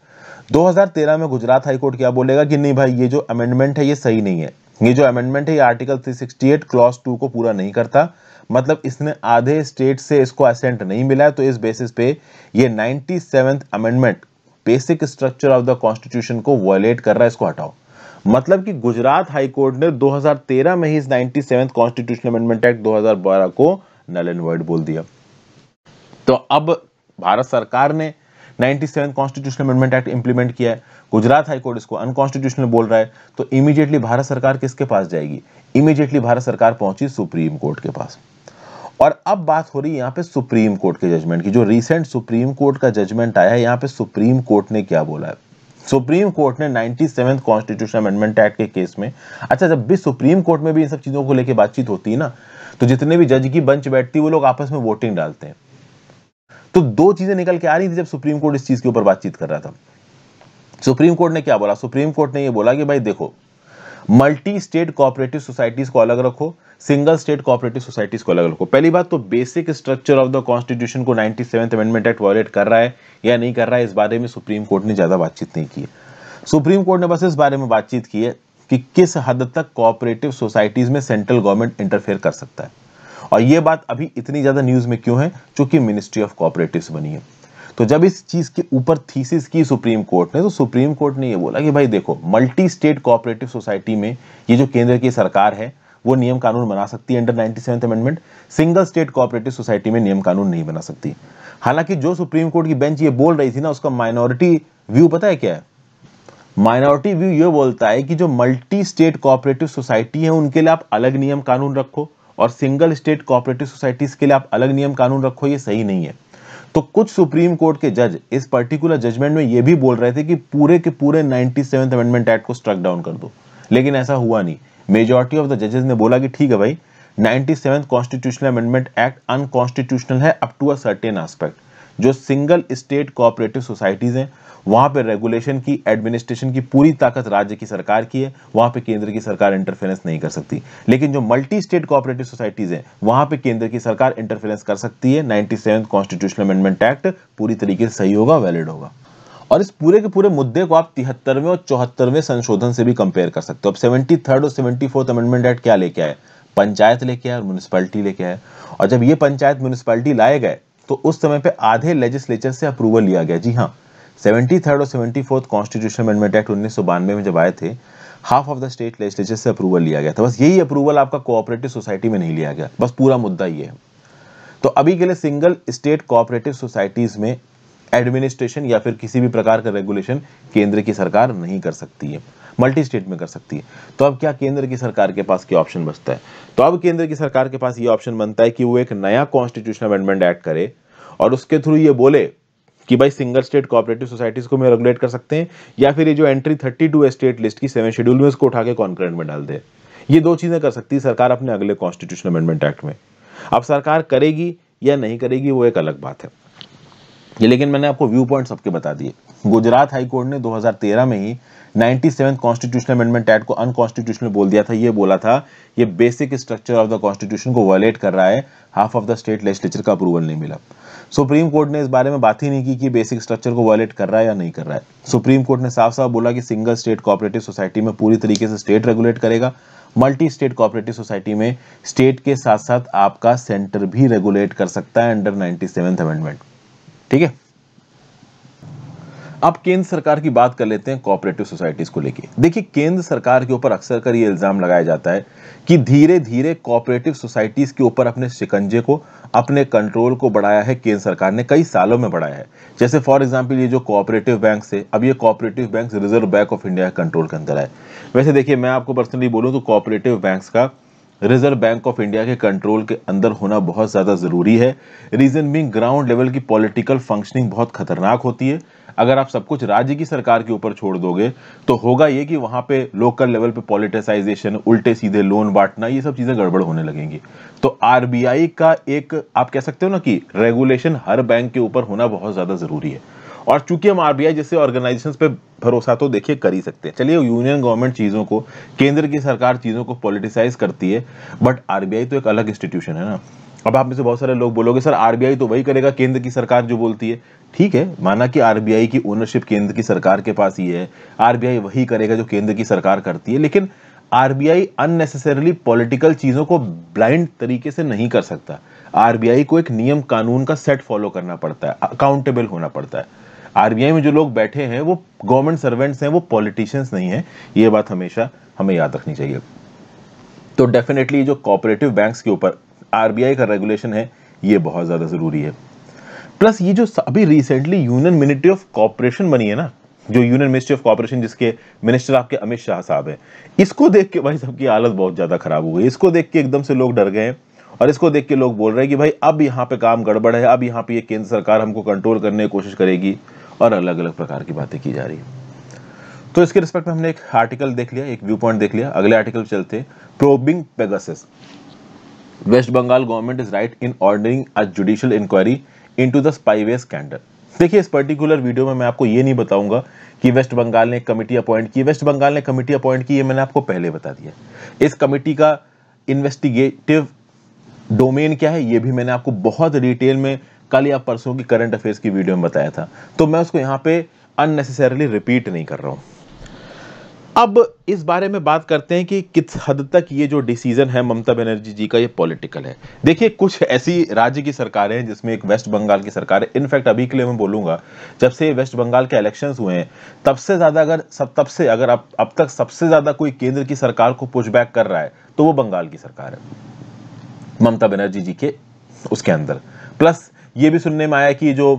2013 में गुजरात हाईकोर्ट क्या बोलेगा कि नहीं भाई ये जो अमेंडमेंट है ये सही नहीं है ये जो अमेंडमेंट है ये आर्टिकल 368 क्लॉज टू को पूरा नहीं करता मतलब इसने आधे स्टेट से इसको असेंट नहीं मिला है तो इस बेसिस पे ये ninety amendment basic structure of the constitution को वॉयलेट कर रहा है इसको हटाओ मतलब कि गुजरात हाई कोर्ट ने 2013 में ही इस नाइन्टी कॉन्स्टिट्यूशन अमेंडमेंट एक्ट 2012 को नल एंड वर्ड बोल दिया तो अब भारत सरकार ने ninety seven constitutional amendment act implement किया है गुजरात हाईकोर्ट इसको अनकॉन्स्टिट्यूशनल बोल रहा है तो इमीडिएटली भारत सरकार किसके पास जाएगी इमीडिएटली भारत सरकार पहुंची सुप्रीम कोर्ट के पास और अब बात हो रही है यहाँ पे सुप्रीम कोर्ट के जजमेंट की जो रिसेंट सुप्रीम कोर्ट का जजमेंट आया है यहाँ पे सुप्रीम कोर्ट ने क्या बोला है सुप्रीम कोर्ट ने ninety seven constitution amendment act के केस में अच्छा जब भी सुप्रीम कोर्ट में भी इन सब चीज़ों को लेकर बातचीत होती है ना तो जितने भी जज की बंच बैठती है वो लोग आपस में वोटिंग डालते हैं तो दो चीजें निकल के आ रही थी जब सुप्रीम कोर्ट इस चीज के ऊपर बातचीत कर रहा था सुप्रीम कोर्ट ने क्या बोला सुप्रीम कोर्ट ने यह बोला कि भाई देखो मल्टी स्टेट कोऑपरेटिव सोसाइटीज को अलग रखो सिंगल स्टेट कोऑपरेटिव सोसाइटीज को अलग रखो पहली बात तो basic structure of the constitution को ninety seven amendment act violate कर रहा है या नहीं कर रहा है इस बारे में सुप्रीम कोर्ट ने ज्यादा बातचीत नहीं की सुप्रीम कोर्ट ने बस इस बारे में बातचीत की है कि किस हद तक कोऑपरेटिव सोसाइटीज में सेंट्रल गवर्नमेंट इंटरफेयर कर सकता है और ये बात अभी इतनी ज़्यादा न्यूज़ में क्यों है चूंकि मिनिस्ट्री ऑफ कॉपरेटिव बनी है तो जब इस चीज़ के ऊपर थीसिस की सुप्रीम कोर्ट ने तो सुप्रीम कोर्ट ने ये बोला कि भाई देखो मल्टी स्टेट कॉपरेटिव सोसाइटी में ये जो केंद्र की सरकार है वो नियम कानून बना सकती है under ninety seven amendment single state cooperative society में नियम कानून नहीं बना सकती हालांकि जो सुप्रीम कोर्ट की बेंच ये बोल रही थी ना उसका माइनॉरिटी व्यू पता है क्या है माइनॉरिटी व्यू ये बोलता है कि जो मल्टी स्टेट कॉपरेटिव सोसाइटी है उनके लिए आप अलग नियम कानून रखो और सिंगल स्टेट कोऑपरेटिव सोसाइटीज के लिए आप अलग नियम कानून रखो ये सही नहीं है तो कुछ सुप्रीम कोर्ट के जज इस पर्टिकुलर जजमेंट में ये भी बोल रहे थे कि पूरे के पूरे नाइनटी अमेंडमेंट एक्ट को स्ट्रक डाउन कर दो लेकिन ऐसा हुआ नहीं मेजोरिटी ऑफ द जजेस ने बोला कि ठीक है भाई ninety seven constitutional amendment act unconstitutional है up to a certain aspect जो सिंगल स्टेट कोऑपरेटिव सोसाइटीज़ हैं वहाँ पे रेगुलेशन की एडमिनिस्ट्रेशन की पूरी ताकत राज्य की सरकार की है वहाँ पे केंद्र की सरकार इंटरफेरेंस नहीं कर सकती लेकिन जो मल्टी स्टेट कोऑपरेटिव सोसाइटीज़ हैं वहाँ पे केंद्र की सरकार इंटरफेरेंस कर सकती है नाइन्टी कॉन्स्टिट्यूशनल अमेंडमेंट एक्ट पूरी तरीके से सही होगा वैलिड होगा और इस पूरे के पूरे मुद्दे को आप तिहत्तरवें और चौहत्तरवें संशोधन से भी कंपेयर कर सकते हो अब सेवेंटी थर्ड और सेवेंटी फोर्थ अमेंडमेंट एक्ट क्या लेके आए पंचायत लेके आए और म्यूनसिपैलिटी लेके आए और जब ये पंचायत म्यूनसिपैलिटी लाए गए तो उस समय पे आधे लेजिस्लेचर से अप्रूवल लिया गया जी हाँ सेवेंटी थर्ड और seventy fourth constitution amendment act उन्नीस में जब आए थे half of the state legislature से अप्रूवल लिया गया था बस यही अप्रूवल आपका कोऑपरेटिव सोसाइटी में नहीं लिया गया बस पूरा मुद्दा ये है तो अभी के लिए सिंगल स्टेट कोऑपरेटिव सोसाइटीज में एडमिनिस्ट्रेशन या फिर किसी भी प्रकार का रेगुलेशन केंद्र की सरकार नहीं कर सकती है मल्टी स्टेट में कर सकती है तो अब क्या केंद्र की सरकार के पास क्या ऑप्शन बचता है तो अब केंद्र की सरकार के पास ये ऑप्शन बनता है कि वो एक नया कॉन्स्टिट्यूशन अमेंडमेंट एक्ट करे और उसके थ्रू ये बोले कि भाई सिंगल स्टेट कोऑपरेटिव सोसाइटीज को रेगुलेट कर सकते हैं या फिर ये जो entry thirty two state list की सेवन शेड्यूल में उसको उठा के कॉन्क्रेंट में डाल दे ये दो चीजें कर सकती है सरकार अपने अगले कॉन्स्टिट्यूशन अमेंडमेंट एक्ट में अब सरकार करेगी या नहीं करेगी वो एक अलग बात है ये लेकिन मैंने आपको व्यू पॉइंट सबके बता दिए गुजरात हाईकोर्ट ने 2013 में ही 97 कॉन्स्टिट्यूशनल अमेंडमेंट एक्ट को अनकॉन्स्टिट्यूशनल बोल दिया था ये बोला था ये basic structure of the constitution को वायलेट कर रहा है half of the state legislature का अप्रूवल नहीं मिला सुप्रीम कोर्ट ने इस बारे में बात ही नहीं की कि बेसिक स्ट्रक्चर को वायलेट कर रहा है या नहीं कर रहा है सुप्रीम कोर्ट ने साफ साफ बोला कि सिंगल स्टेट कॉपरेटिव सोसाइटी में पूरी तरीके से स्टेट रेगुलेट करेगा मल्टी स्टेट कॉपरेटिव सोसाइटी में स्टेट के साथ साथ आपका सेंटर भी रेगुलेट कर सकता है अंडर नाइन्टी अमेंडमेंट ठीक है अब केंद्र सरकार की बात कर लेते हैं कोऑपरेटिव सोसाइटीज को लेके देखिए केंद्र सरकार के ऊपर अक्सर कर ये इल्जाम लगाया जाता है कि धीरे धीरे कोऑपरेटिव सोसाइटीज के ऊपर अपने शिकंजे को अपने कंट्रोल को बढ़ाया है केंद्र सरकार ने कई सालों में बढ़ाया है जैसे फॉर एग्जाम्पल ये जो कोऑपरेटिव बैंक है अब ये cooperative bank reserve bank of India के कंट्रोल के अंदर है वैसे देखिए मैं आपको पर्सनली बोलूँ तो कोऑपरेटिव बैंक का रिजर्व बैंक ऑफ इंडिया के कंट्रोल के अंदर होना बहुत ज़्यादा ज़रूरी है रीज़न बिंग ग्राउंड लेवल की पॉलिटिकल फंक्शनिंग बहुत खतरनाक होती है अगर आप सब कुछ राज्य की सरकार के ऊपर छोड़ दोगे तो होगा ये कि वहां पे लोकल लेवल पे पॉलिटिसाइजेशन उल्टे सीधे लोन बांटना ये सब चीज़ें गड़बड़ होने लगेंगी तो आरबीआई का एक आप कह सकते हो ना कि रेगुलेशन हर बैंक के ऊपर होना बहुत ज़्यादा ज़रूरी है और चूंकि हम आरबीआई जैसे ऑर्गेनाइजेशन पे भरोसा तो देखिए कर ही सकते हैं चलिए यूनियन गवर्नमेंट चीज़ों को केंद्र की सरकार चीज़ों को पॉलिटिसाइज करती है बट आरबीआई तो एक अलग इंस्टीट्यूशन है ना अब आप में से बहुत सारे लोग बोलोगे सर आरबीआई तो वही करेगा केंद्र की सरकार जो बोलती है ठीक है माना कि आरबीआई की ओनरशिप केंद्र की सरकार के पास ही है आरबीआई वही करेगा जो केंद्र की सरकार करती है लेकिन आरबीआई अननेसेसरली पॉलिटिकल चीज़ों को ब्लाइंड तरीके से नहीं कर सकता आरबीआई को एक नियम कानून का सेट फॉलो करना पड़ता है अकाउंटेबल होना पड़ता है आरबीआई में जो लोग बैठे हैं वो गवर्नमेंट सर्वेंट्स हैं वो पॉलिटिशियंस नहीं है ये बात हमेशा हमें याद रखनी चाहिए तो डेफिनेटली जो कॉपरेटिव बैंक्स के ऊपर आरबीआई का रेगुलेशन है ये बहुत ज़्यादा ज़रूरी है प्लस ये जो अभी recently union ministry of cooperation बनी है ना जो यूनियन मिनिस्ट्री ऑफ कॉपरेशन जिसके मिनिस्टर आपके अमित शाह साहब हैं इसको देख के भाई सबकी हालत बहुत ज़्यादा खराब हो गई इसको देख के एकदम से लोग डर गए हैं और इसको देख के लोग बोल रहे हैं कि भाई अब यहाँ पे काम गड़बड़ है अब यहाँ पे ये केंद्र सरकार हमको कंट्रोल करने की कोशिश करेगी और अलग अलग प्रकार की बातें की जा रही तो इसके रिस्पेक्ट में हमने एक आर्टिकल देख लिया एक व्यू पॉइंट देख लिया अगले आर्टिकल चलते probing Pegasus West Bengal government is right in ordering a judicial inquiry into the spyware scandal देखिए इस पर्टिकुलर वीडियो में मैं आपको ये नहीं बताऊंगा कि वेस्ट बंगाल ने कमेटी अपॉइंट की वेस्ट बंगाल ने कमेटी अपॉइंट की ये मैंने आपको पहले बता दिया इस कमेटी का इन्वेस्टिगेटिव डोमेन क्या है ये भी मैंने आपको बहुत डिटेल में कल या परसों की करंट अफेयर्स की वीडियो में बताया था तो मैं उसको यहाँ पे अननेसेसरली रिपीट नहीं कर रहा हूँ अब इस बारे में बात करते हैं कि किस हद तक ये जो डिसीजन है ममता बनर्जी जी का ये पॉलिटिकल है देखिए कुछ ऐसी राज्य की सरकारें हैं जिसमें एक वेस्ट बंगाल की सरकार है इनफैक्ट अभी के लिए मैं बोलूंगा जब से वेस्ट बंगाल के इलेक्शंस हुए हैं तब से ज़्यादा अगर सब तब से अगर अब अब तक सबसे ज़्यादा कोई केंद्र की सरकार को पुशबैक कर रहा है तो वो बंगाल की सरकार है ममता बनर्जी जी के उसके अंदर प्लस ये भी सुनने में आया कि जो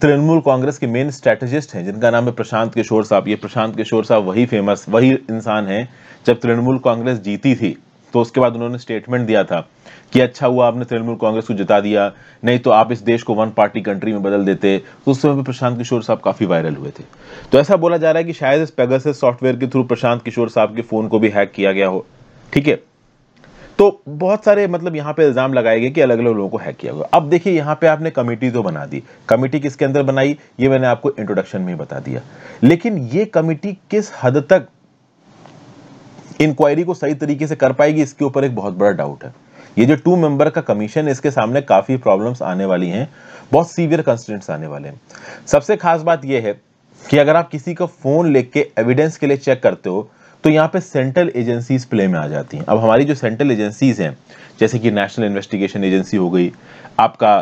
तृणमूल कांग्रेस के मेन स्ट्रेटेजिस्ट हैं जिनका नाम है प्रशांत किशोर साहब ये प्रशांत किशोर साहब वही फेमस वही इंसान हैं जब तृणमूल कांग्रेस जीती थी तो उसके बाद उन्होंने स्टेटमेंट दिया था कि अच्छा हुआ आपने तृणमूल कांग्रेस को जिता दिया नहीं तो आप इस देश को वन पार्टी कंट्री में बदल देते तो उस समय पर प्रशांत किशोर साहब काफ़ी वायरल हुए थे तो ऐसा बोला जा रहा है कि शायद इस पेगास सॉफ्टवेयर के थ्रू प्रशांत किशोर साहब के फ़ोन को भी हैक किया गया हो ठीक है तो बहुत सारे मतलब यहाँ पे इल्ज़ाम लगाए गए कि अलग अलग लोगों को हैक किया हुआ अब देखिए यहाँ पे आपने कमेटी तो बना दी कमेटी किसके अंदर बनाई ये मैंने आपको इंट्रोडक्शन में बता दिया लेकिन ये कमेटी किस हद तक इंक्वायरी को सही तरीके से कर पाएगी इसके ऊपर एक बहुत बड़ा डाउट है ये जो टू मेंबर का कमीशन है इसके सामने काफ़ी प्रॉब्लम्स आने वाली हैं बहुत सीवियर कंस्टेंट आने वाले हैं सबसे खास बात यह है कि अगर आप किसी का फ़ोन लेके एविडेंस के लिए चेक करते हो तो यहाँ पे सेंट्रल एजेंसीज प्ले में आ जाती हैं अब हमारी जो सेंट्रल एजेंसीज हैं जैसे कि नेशनल इन्वेस्टिगेशन एजेंसी हो गई आपका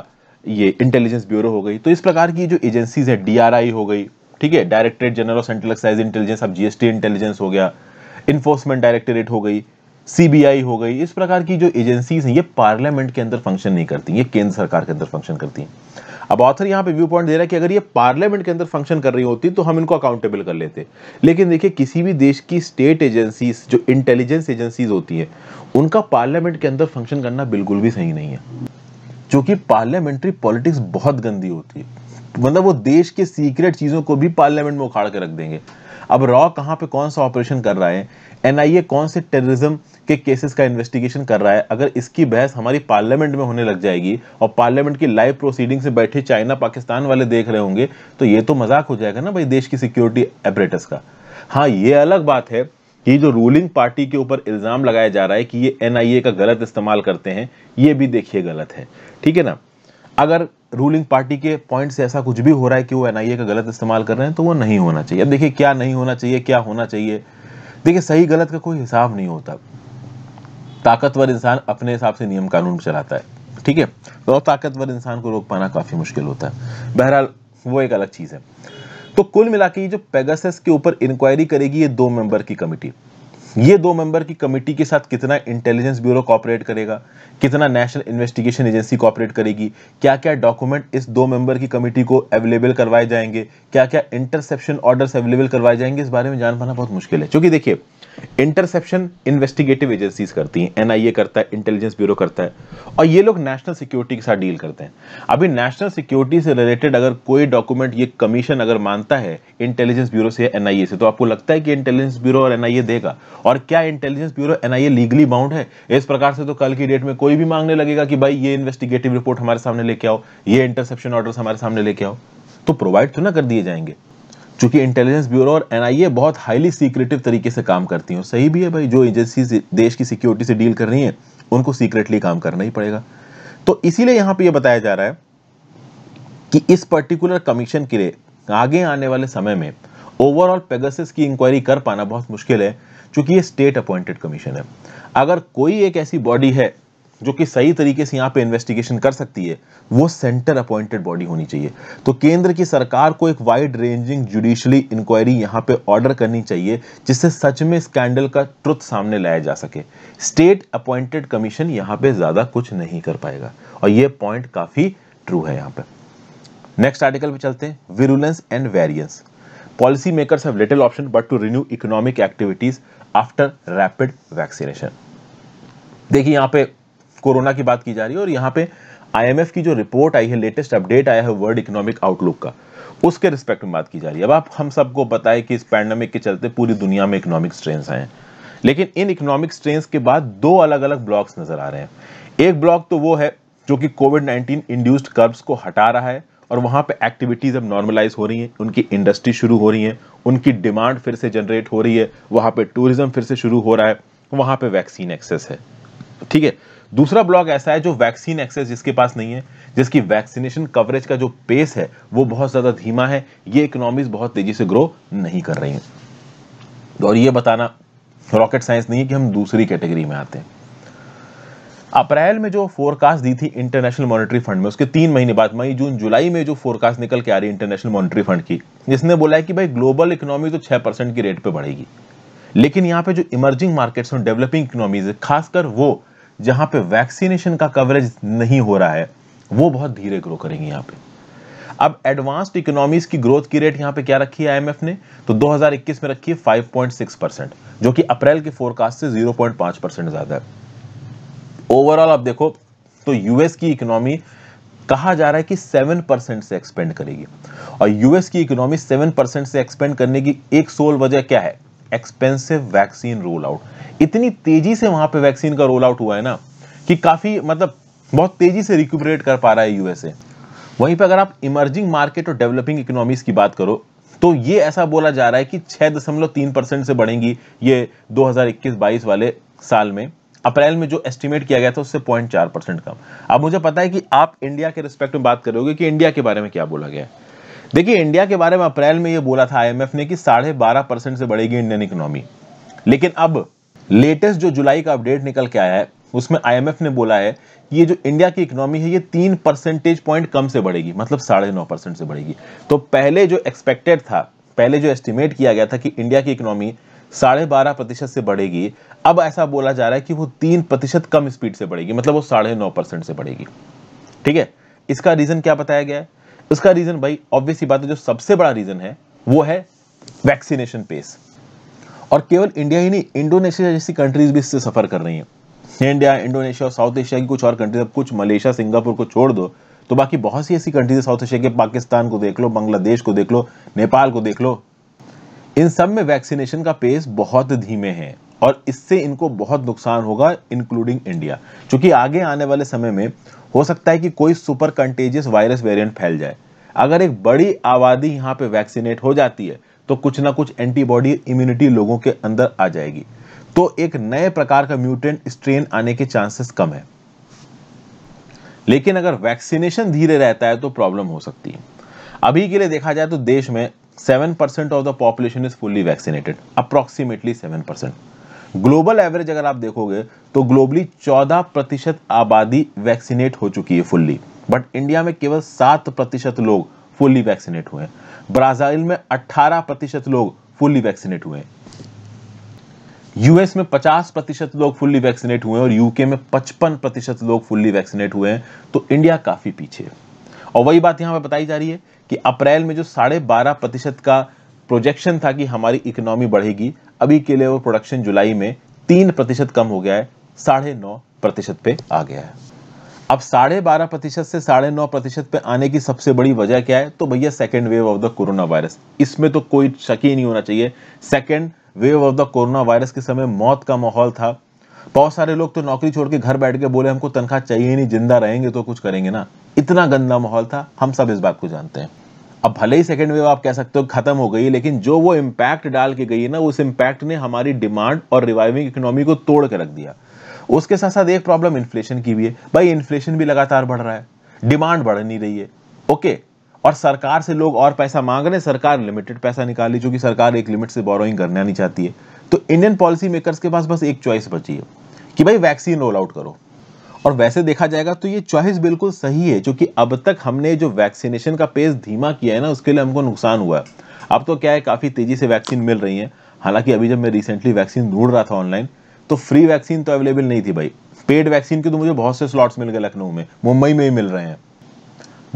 ये इंटेलिजेंस ब्यूरो हो गई तो इस प्रकार की जो एजेंसीज है डी हो गई ठीक है directorate general of central excise intelligence अब जीएसटी इंटेलिजेंस हो गया इन्फोर्समेंट डायरेक्टरेट हो गई सीबीआई हो गई इस प्रकार की जो एजेंसीज हैं ये पार्लियामेंट के अंदर फंक्शन नहीं करती ये केंद्र सरकार के अंदर फंक्शन करती हैं अब ऑथर यहाँ पे व्यू पॉइंट दे रहा है कि अगर ये पार्लियामेंट के अंदर फंक्शन कर रही होती तो हम इनको अकाउंटेबल कर लेते लेकिन देखिए किसी भी देश की स्टेट एजेंसीज जो इंटेलिजेंस एजेंसीज होती है उनका पार्लियामेंट के अंदर फंक्शन करना बिल्कुल भी सही नहीं है क्योंकि पार्लियामेंट्री पॉलिटिक्स बहुत गंदी होती है मतलब वो देश के सीक्रेट चीज़ों को भी पार्लियामेंट में उखाड़ के रख देंगे अब रॉ कहां पे कौन सा ऑपरेशन कर रहा है एनआईए कौन से टेररिज्म के केसेस का इन्वेस्टिगेशन कर रहा है अगर इसकी बहस हमारी पार्लियामेंट में होने लग जाएगी और पार्लियामेंट की लाइव प्रोसीडिंग से बैठे चाइना पाकिस्तान वाले देख रहे होंगे तो ये तो मजाक हो जाएगा ना भाई देश की सिक्योरिटी एपरेटस का हाँ ये अलग बात है कि जो रूलिंग पार्टी के ऊपर इल्ज़ाम लगाया जा रहा है कि ये एनआईए का गलत इस्तेमाल करते हैं ये भी देखिए गलत है ठीक है ना अगर रूलिंग पार्टी के पॉइंट से ऐसा कुछ भी हो रहा है कि वो एनआईए का गलत इस्तेमाल कर रहे हैं तो वो नहीं होना चाहिए अब देखिए क्या नहीं होना चाहिए क्या होना चाहिए देखिए सही गलत का कोई हिसाब नहीं होता ताकतवर इंसान अपने हिसाब से नियम कानून चलाता है ठीक है तो ताकतवर इंसान को रोक पाना काफ़ी मुश्किल होता है बहरहाल वो एक अलग चीज़ है तो कुल मिला के ये जो पेगासस के ऊपर इंक्वायरी करेगी ये दो मेंबर की कमेटी ये दो मेंबर की कमेटी के साथ कितना इंटेलिजेंस ब्यूरो कॉपरेट करेगा कितना नेशनल इन्वेस्टिगेशन एजेंसी कॉपरेट करेगी क्या क्या डॉक्यूमेंट इस दो मेंबर की कमेटी को अवेलेबल करवाए जाएंगे क्या क्या इंटरसेप्शन ऑर्डर्स अवेलेबल करवाए जाएंगे इस बारे में जान पाना बहुत मुश्किल है क्योंकि देखिए इंटरसेप्शन इन्वेस्टिगेटिव एजेंसीज करती हैं एनआईए करता है इंटेलिजेंस ब्यूरो करता है और ये लोग नेशनल सिक्योरिटी के साथ डील करते हैं अभी नेशनल सिक्योरिटी से रिलेटेड अगर कोई डॉक्यूमेंट ये कमीशन अगर मानता है इंटेलिजेंस ब्यूरो से एनआईए से तो आपको लगता है कि इंटेलिजेंस ब्यूरो और एनआईए देगा और क्या intelligence bureau NIA legally bound है इस प्रकार से तो कल की डेट में कोई भी मांगने लगेगा कि भाई ये इन्वेस्टिगेटिव रिपोर्ट हमारे सामने लेके आओ ये इंटरसेप्शन ऑर्डर हमारे सामने लेके आओ तो प्रोवाइड तो ना कर दिए जाएंगे चूंकि इंटेलिजेंस ब्यूरो और एनआईए बहुत हाईली सीक्रेटिव तरीके से काम करती हैं सही भी है भाई जो एजेंसी देश की सिक्योरिटी से डील कर रही है उनको सीक्रेटली काम करना ही पड़ेगा तो इसीलिए यहां पर यह बताया जा रहा है कि इस पर्टिकुलर कमीशन के लिए आगे आने वाले समय में ओवरऑल पेगसिस की इंक्वायरी कर पाना बहुत मुश्किल है क्योंकि ये स्टेट अपॉइंटेड कमीशन है अगर कोई एक ऐसी बॉडी है जो कि सही तरीके से यहाँ पे इन्वेस्टिगेशन कर सकती है वो सेंटर अपॉइंटेड बॉडी होनी चाहिए तो केंद्र की सरकार को एक वाइड रेंजिंग जुडिशली इंक्वायरी यहाँ पे ऑर्डर करनी चाहिए जिससे सच में स्कैंडल का ट्रुथ सामने लाया जा सके स्टेट अपॉइंटेड कमीशन यहाँ पे ज़्यादा कुछ नहीं कर पाएगा और ये पॉइंट काफ़ी ट्रू है यहाँ पर नेक्स्ट आर्टिकल पर चलते हैं virulence and variance policy makers have little option but to renew economic activities after rapid vaccination देखिए यहाँ पे कोरोना की बात की जा रही है और यहाँ पे आईएमएफ की जो रिपोर्ट आई है लेटेस्ट अपडेट आया है वर्ल्ड इकोनॉमिक आउटलुक का उसके रिस्पेक्ट में बात की जा रही है अब आप हम सबको बताएं कि इस पैंडमिक के चलते पूरी दुनिया में इकोनॉमिक स्ट्रेंस आए हैं लेकिन इन इकोनॉमिक स्ट्रेंस के बाद दो अलग अलग ब्लॉक्स नजर आ रहे हैं एक ब्लॉक तो वो है जो कि कोविड नाइन्टीन इंड्यूस्ड कर्ब्स को हटा रहा है और वहां पे एक्टिविटीज़ अब नॉर्मलाइज हो रही हैं उनकी इंडस्ट्री शुरू हो रही है उनकी डिमांड फिर से जनरेट हो रही है वहां पे टूरिज्म फिर से शुरू हो रहा है वहां पे वैक्सीन एक्सेस है ठीक है दूसरा ब्लॉक ऐसा है जो वैक्सीन एक्सेस जिसके पास नहीं है जिसकी वैक्सीनेशन कवरेज का जो पेस है वो बहुत ज़्यादा धीमा है ये इकोनॉमीज बहुत तेज़ी से ग्रो नहीं कर रही हैं और ये बताना रॉकेट साइंस नहीं है कि हम दूसरी कैटेगरी में आते हैं अप्रैल में जो फोरकास्ट दी थी इंटरनेशनल मॉनेटरी फंड में उसके तीन महीने बाद मई जून जुलाई में जो फोरकास्ट निकल के आ रही इंटरनेशनल मॉनेटरी फंड की जिसने बोला है कि भाई ग्लोबल इकोनॉमी तो छः परसेंट की रेट पर बढ़ेगी लेकिन यहाँ पे जो इमर्जिंग मार्केट्स और डेवलपिंग इकोनॉमीज है खासकर वो जहां पे वैक्सीनेशन का कवरेज नहीं हो रहा है वो बहुत धीरे ग्रो करेंगे यहां पे अब एडवांस्ड इकोनॉमीज की ग्रोथ की रेट यहां पे क्या रखी है आईएमएफ ने तो 2021 में रखी है 5.6 परसेंट जो कि अप्रैल के फोरकास्ट से 0.5 परसेंट ज्यादा है ओवरऑल आप देखो तो यूएस की इकोनॉमी कहा जा रहा है कि 7 परसेंट से एक्सपेंड करेगी और यूएस की इकोनॉमी 7 परसेंट से एक्सपेंड करने की एक सोल वजह क्या है एक्सपेंसिव वैक्सीन रोल आउट इतनी तेजी से वहां पे वैक्सीन का रोल आउट हुआ है ना कि काफी मतलब बहुत तेजी से रिक्यूपरेट कर पा रहा है यूएसए वहीं पर अगर आप इमर्जिंग मार्केट और डेवलपिंग इकोनॉमीज की बात करो तो ये ऐसा बोला जा रहा है कि छह दशमलव तीन परसेंट से बढ़ेंगी ये 2021-22 वाले साल में अप्रैल में जो एस्टिमेट किया गया था उससे पॉइंट चार परसेंट कम अब मुझे पता है कि आप इंडिया के रिस्पेक्ट में बात करोगे कि इंडिया के बारे में क्या बोला गया है देखिए इंडिया के बारे में अप्रैल में ये बोला था आईएमएफ ने कि साढ़े बारह परसेंट से बढ़ेगी इंडियन इकोनॉमी लेकिन अब लेटेस्ट जो जुलाई का अपडेट निकल के आया है उसमें आईएमएफ ने बोला है कि ये जो इंडिया की इकोनॉमी है ये तीन परसेंटेज पॉइंट कम से बढ़ेगी मतलब साढ़े नौ परसेंट से बढ़ेगी तो पहले जो एक्सपेक्टेड था पहले जो एस्टिमेट किया गया था कि इंडिया की इकोनॉमी साढ़े बारह प्रतिशत से बढ़ेगी अब ऐसा बोला जा रहा है कि वो तीन प्रतिशत कम स्पीड से बढ़ेगी मतलब वो साढ़े नौ परसेंट से बढ़ेगी ठीक है इसका रीजन क्या बताया गया है उसका रीजन भाई ऑब्वियसली बात है जो सबसे बड़ा रीजन है वो है वैक्सीनेशन पेस और केवल इंडिया ही नहीं इंडोनेशिया जैसी कंट्रीज भी इससे सफर कर रही हैं इंडिया इंडोनेशिया और साउथ एशिया की कुछ और कंट्रीज अब कुछ मलेशिया सिंगापुर को छोड़ दो तो बाकी बहुत सी ऐसी कंट्रीज है साउथ एशिया के पाकिस्तान को देख लो बांग्लादेश को देख लो नेपाल को देख लो इन सब में वैक्सीनेशन का पेस बहुत धीमे हैं और इससे इनको बहुत नुकसान होगा इंक्लूडिंग इंडिया क्योंकि आगे आने वाले समय में हो सकता है कि कोई सुपर कंटेजियस वायरस वेरिएंट फैल जाए अगर एक बड़ी आबादी यहां पे वैक्सीनेट हो जाती है तो कुछ ना कुछ एंटीबॉडी इम्यूनिटी लोगों के अंदर आ जाएगी तो एक नए प्रकार का म्यूटेंट स्ट्रेन आने के चांसेस कम है लेकिन अगर वैक्सीनेशन धीरे रहता है तो प्रॉब्लम हो सकती है अभी के लिए देखा जाए तो देश में seven percent of the population is fully vaccinated approximately seven percent global average अगर आप देखोगे तो ग्लोबली 14 प्रतिशत आबादी वैक्सीनेट हो चुकी है फुल्ली बट इंडिया में केवल 7 प्रतिशत लोग फुल्ली वैक्सीनेट हुए ब्राजील में 18 प्रतिशत लोग फुल्ली वैक्सीनेट हुए यूएस में 50 प्रतिशत लोग फुल्ली वैक्सीनेट हुए और यूके में पचपन प्रतिशत लोग फुल्ली वैक्सीनेट हुए हैं तो इंडिया काफी पीछे है और वही बात यहां पर बताई जा रही है कि अप्रैल में जो साढ़े बारह प्रतिशत का प्रोजेक्शन था कि हमारी इकोनॉमी बढ़ेगी अभी के लिए वो प्रोडक्शन जुलाई में तीन प्रतिशत कम हो गया है साढ़े नौ प्रतिशत पे आ गया है अब साढ़े बारह प्रतिशत से साढ़े नौ प्रतिशत पे आने की सबसे बड़ी वजह क्या है तो भैया second wave of the corona virus इसमें तो कोई शक ही नहीं होना चाहिए second wave of the corona virus के समय मौत का माहौल था बहुत सारे लोग तो नौकरी छोड़ के घर बैठ के बोले हमको तनख्वाह चाहिए नहीं जिंदा रहेंगे तो कुछ करेंगे ना इतना गंदा माहौल था हम सब इस बात को जानते हैं अब भले ही सेकेंड वेव आप कह सकते हो खत्म हो गई लेकिन जो वो इम्पैक्ट डाल के गई है ना उस इम्पैक्ट ने हमारी डिमांड और रिवाइविंग इकोनॉमी को तोड़ के रख दिया उसके साथ साथ एक प्रॉब्लम इन्फ्लेशन की भी है भाई इन्फ्लेशन भी लगातार बढ़ रहा है डिमांड बढ़ नहीं रही है ओके और सरकार से लोग और पैसा मांग रहे हैं सरकार लिमिटेड पैसा निकाली चूंकि सरकार एक लिमिट से बोरोइंग करना नहीं चाहती है तो इंडियन पॉलिसी मेकर्स के पास बस एक चॉइस बची है कि भाई वैक्सीन रोल आउट करो और वैसे देखा जाएगा तो ये चॉइस बिल्कुल सही है क्योंकि अब तक हमने जो वैक्सीनेशन का पेस धीमा किया है ना उसके लिए हमको नुकसान हुआ है अब तो क्या है काफ़ी तेज़ी से वैक्सीन मिल रही है हालांकि अभी जब मैं रिसेंटली वैक्सीन ढूंढ रहा था ऑनलाइन तो फ्री वैक्सीन तो अवेलेबल नहीं थी भाई पेड वैक्सीन के तो मुझे बहुत से स्लॉट्स मिल गए लखनऊ में मुंबई में ही मिल रहे हैं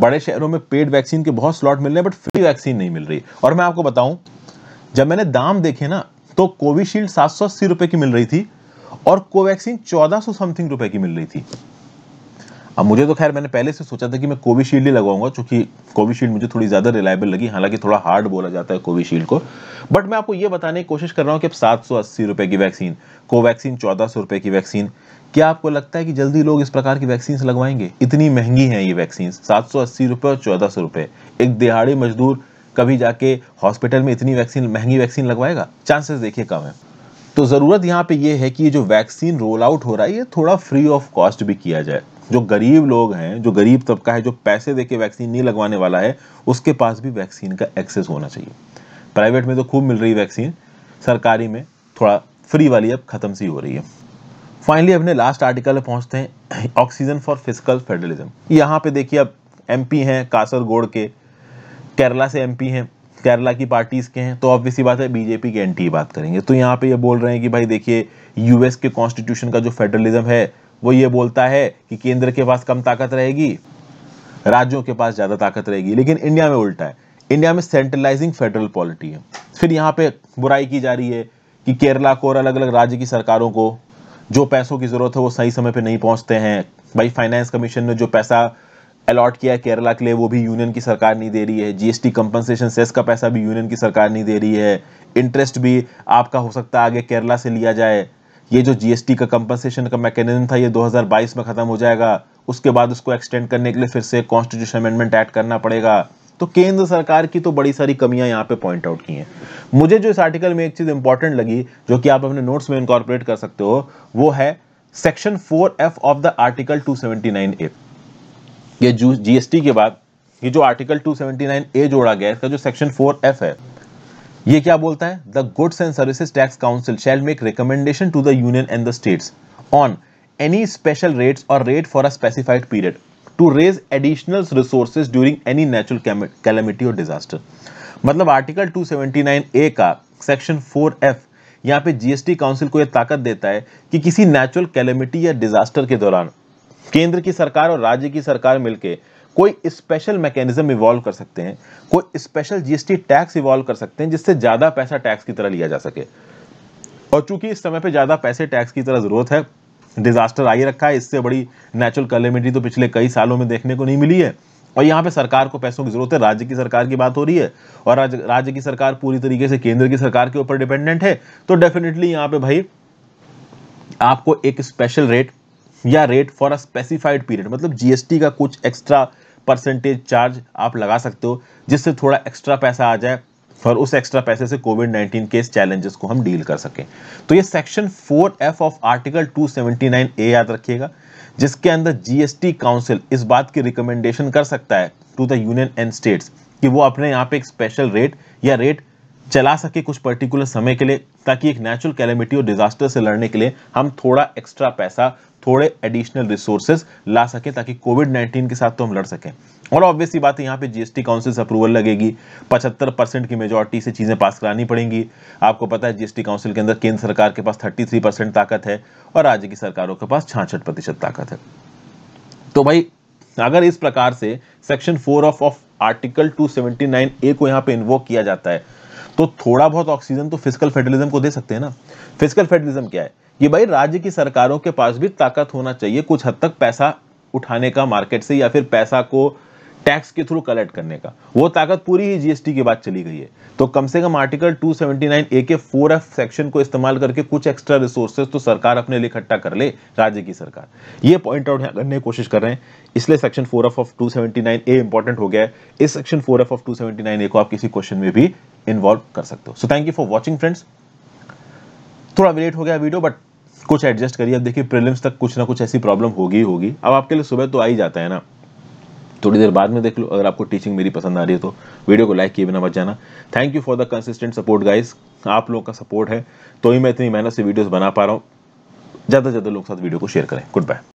बड़े शहरों में पेड वैक्सीन के बहुत स्लॉट मिल रहे हैं बट फ्री वैक्सीन नहीं मिल रही और मैं आपको बताऊं जब मैंने दाम देखे ना तो कोविशील्ड सात सौ अस्सी रुपए की मिल रही थी और कोवैक्सीन 1400 समथिंग रुपए की मिल रही थी अब मुझे तो खैर मैंने पहले से सोचा था कि मैं कोविशील्ड ही लगाऊंगा चूंकि कोविशील्ड मुझे थोड़ी ज़्यादा रिलायबल लगी हालांकि थोड़ा हार्ड बोला जाता है कोविशील्ड को बट मैं आपको यह बताने की कोशिश कर रहा हूं कि अब सात सौ अस्सी रुपये की वैक्सीन कोवैक्सीन चौदह सौ रुपये की वैक्सीन क्या आपको लगता है कि जल्दी लोग इस प्रकार की वैक्सीन लगवाएंगे इतनी महंगी हैं ये वैक्सीन सात सौ अस्सी रुपये और चौदह सौ रुपये एक दिहाड़ी मजदूर कभी जाके हॉस्पिटल में इतनी वैक्सीन महंगी वैक्सीन लगवाएगा चांसेस देखिए कम है तो ज़रूरत यहाँ पे ये है कि ये जो वैक्सीन रोल आउट हो रहा है ये थोड़ा फ्री ऑफ कॉस्ट भी किया जाए जो गरीब लोग हैं जो गरीब तबका है जो पैसे देके वैक्सीन नहीं लगवाने वाला है उसके पास भी वैक्सीन का एक्सेस होना चाहिए प्राइवेट में तो खूब मिल रही वैक्सीन सरकारी में थोड़ा फ्री वाली अब ख़त्म सी हो रही है फाइनली अपने लास्ट आर्टिकल में पहुंचते हैं ऑक्सीजन फॉर फिजिकल फेडरलिज्म यहाँ पे देखिए अब एमपी हैं कासरगोड के केरला से एमपी हैं केरला की पार्टीज़ के हैं तो ऑब्वियसली बात है बीजेपी के एंटी बात करेंगे तो यहाँ पे ये बोल रहे हैं कि भाई देखिए यूएस के कॉन्स्टिट्यूशन का जो फेडरलिज्म है वो ये बोलता है कि केंद्र के पास कम ताकत रहेगी राज्यों के पास ज़्यादा ताकत रहेगी लेकिन इंडिया में उल्टा है इंडिया में सेंट्रलाइजिंग फेडरल पॉलिटी है फिर यहाँ पे बुराई की जा रही है कि केरला को और अलग अलग राज्य की सरकारों को जो पैसों की ज़रूरत है वो सही समय पर नहीं पहुँचते हैं भाई फाइनेंस कमीशन ने जो पैसा अलॉट किया है केरला के लिए वो भी यूनियन की सरकार नहीं दे रही है जीएसटी कंपनसेशन सेस का पैसा भी यूनियन की सरकार नहीं दे रही है इंटरेस्ट भी आपका हो सकता है आगे केरला से लिया जाए ये जो जीएसटी का कंपनसेशन का मैकेनिज्म था ये 2022 में ख़त्म हो जाएगा उसके बाद उसको एक्सटेंड करने के लिए फिर से कॉन्स्टिट्यूशन अमेंडमेंट ऐड करना पड़ेगा तो केंद्र सरकार की तो बड़ी सारी कमियां यहाँ पे पॉइंट आउट की हैं मुझे जो इस आर्टिकल में एक चीज़ इंपॉर्टेंट लगी जो कि आप अपने नोट्स में इनकॉर्पोरेट कर सकते हो वो है section four F of the article two A ये जीएसटी के बाद ये जो आर्टिकल 279 ए जोड़ा गया इसका जो सेक्शन एफ है ये क्या बोलता है the goods and services tax council shall make recommendation to the union and the states on any special rates और rate for a specified period to raise additional resources during any natural calamity और disaster मतलब article 279 A का section F यहाँ पे GST council को यह ताकत देता है कि किसी नेचुरल कैलेमिटी या डिजास्टर के दौरान केंद्र की सरकार और राज्य की सरकार मिलकर कोई स्पेशल मैकेनिज्म इवॉल्व कर सकते हैं कोई स्पेशल जीएसटी टैक्स इवॉल्व कर सकते हैं जिससे ज़्यादा पैसा टैक्स की तरह लिया जा सके और चूंकि इस समय पे ज़्यादा पैसे टैक्स की तरह ज़रूरत है डिजास्टर आई रखा है इससे बड़ी नेचुरल कलेमिटी तो पिछले कई सालों में देखने को नहीं मिली है और यहाँ पे सरकार को पैसों की जरूरत है राज्य की सरकार की बात हो रही है और राज्य राज्य की सरकार पूरी तरीके से केंद्र की सरकार के ऊपर डिपेंडेंट है तो डेफिनेटली यहाँ पे भाई आपको एक स्पेशल रेट या rate for a specified period मतलब जीएसटी का कुछ एक्स्ट्रा परसेंटेज चार्ज आप लगा सकते हो जिससे थोड़ा एक्स्ट्रा पैसा आ जाए और उस एक्स्ट्रा पैसे से कोविड 19 के इस चैलेंजेस को हम डील कर सकें तो ये section F of article 279 A याद रखिएगा जिसके अंदर जीएसटी काउंसिल इस बात की रिकमेंडेशन कर सकता है to the union and states कि वो अपने यहाँ पे एक स्पेशल रेट या रेट चला सके कुछ पर्टिकुलर समय के लिए ताकि एक नेचुरल कैलेमिटी और डिजास्टर से लड़ने के लिए हम थोड़ा एक्स्ट्रा पैसा थोड़े एडिशनल रिसोर्सेज ला सकें ताकि कोविड 19 के साथ तो हम लड़ सकें और ऑब्वियसली बात है यहाँ पे जीएसटी काउंसिल से अप्रूवल लगेगी 75 परसेंट की मेजोरिटी से चीज़ें पास करानी पड़ेंगी आपको पता है जीएसटी काउंसिल के अंदर केंद्र सरकार के पास 33 परसेंट ताकत है और राज्य की सरकारों के पास छाछठ प्रतिशत ताकत है तो भाई अगर इस प्रकार से section four of of article two A को यहाँ पे इन्वोक किया जाता है तो थोड़ा बहुत ऑक्सीजन तो फिजिकल फेडरलिज्म को दे सकते हैं ना फिजिकल फेडरलिज्म क्या है ये भाई राज्य की सरकारों के पास भी ताकत होना चाहिए कुछ हद तक पैसा उठाने का मार्केट से या फिर पैसा को टैक्स के थ्रू कलेक्ट करने का वो ताकत पूरी ही जीएसटी के बाद चली गई है तो कम से कम आर्टिकल 279 ए के फोर एफ सेक्शन को इस्तेमाल करके कुछ एक्स्ट्रा रिसोर्सेज तो सरकार अपने लिए इकट्ठा कर ले राज्य की सरकार ये पॉइंट आउट करने की कोशिश कर रहे हैं इसलिए section four F of two A important हो गया है इस section four F of two A को आप किसी क्वेश्चन में भी इन्वॉल्व कर सकते हो so thank you for watching friends थोड़ा लेट हो गया वीडियो बट कुछ एडजस्ट करिए अब देखिए प्रीलिम्स तक कुछ ना कुछ ऐसी प्रॉब्लम होगी होगी अब आपके लिए सुबह तो आ ही जाता है ना थोड़ी देर बाद में देख लो अगर आपको टीचिंग मेरी पसंद आ रही है तो वीडियो को लाइक किए बिना मत जाना thank you for the consistent support guys आप लोगों का सपोर्ट है तो ही मैं इतनी मेहनत से वीडियोस बना पा रहा हूँ ज़्यादा से ज़्यादा लोग साथ वीडियो को शेयर करें गुड बाय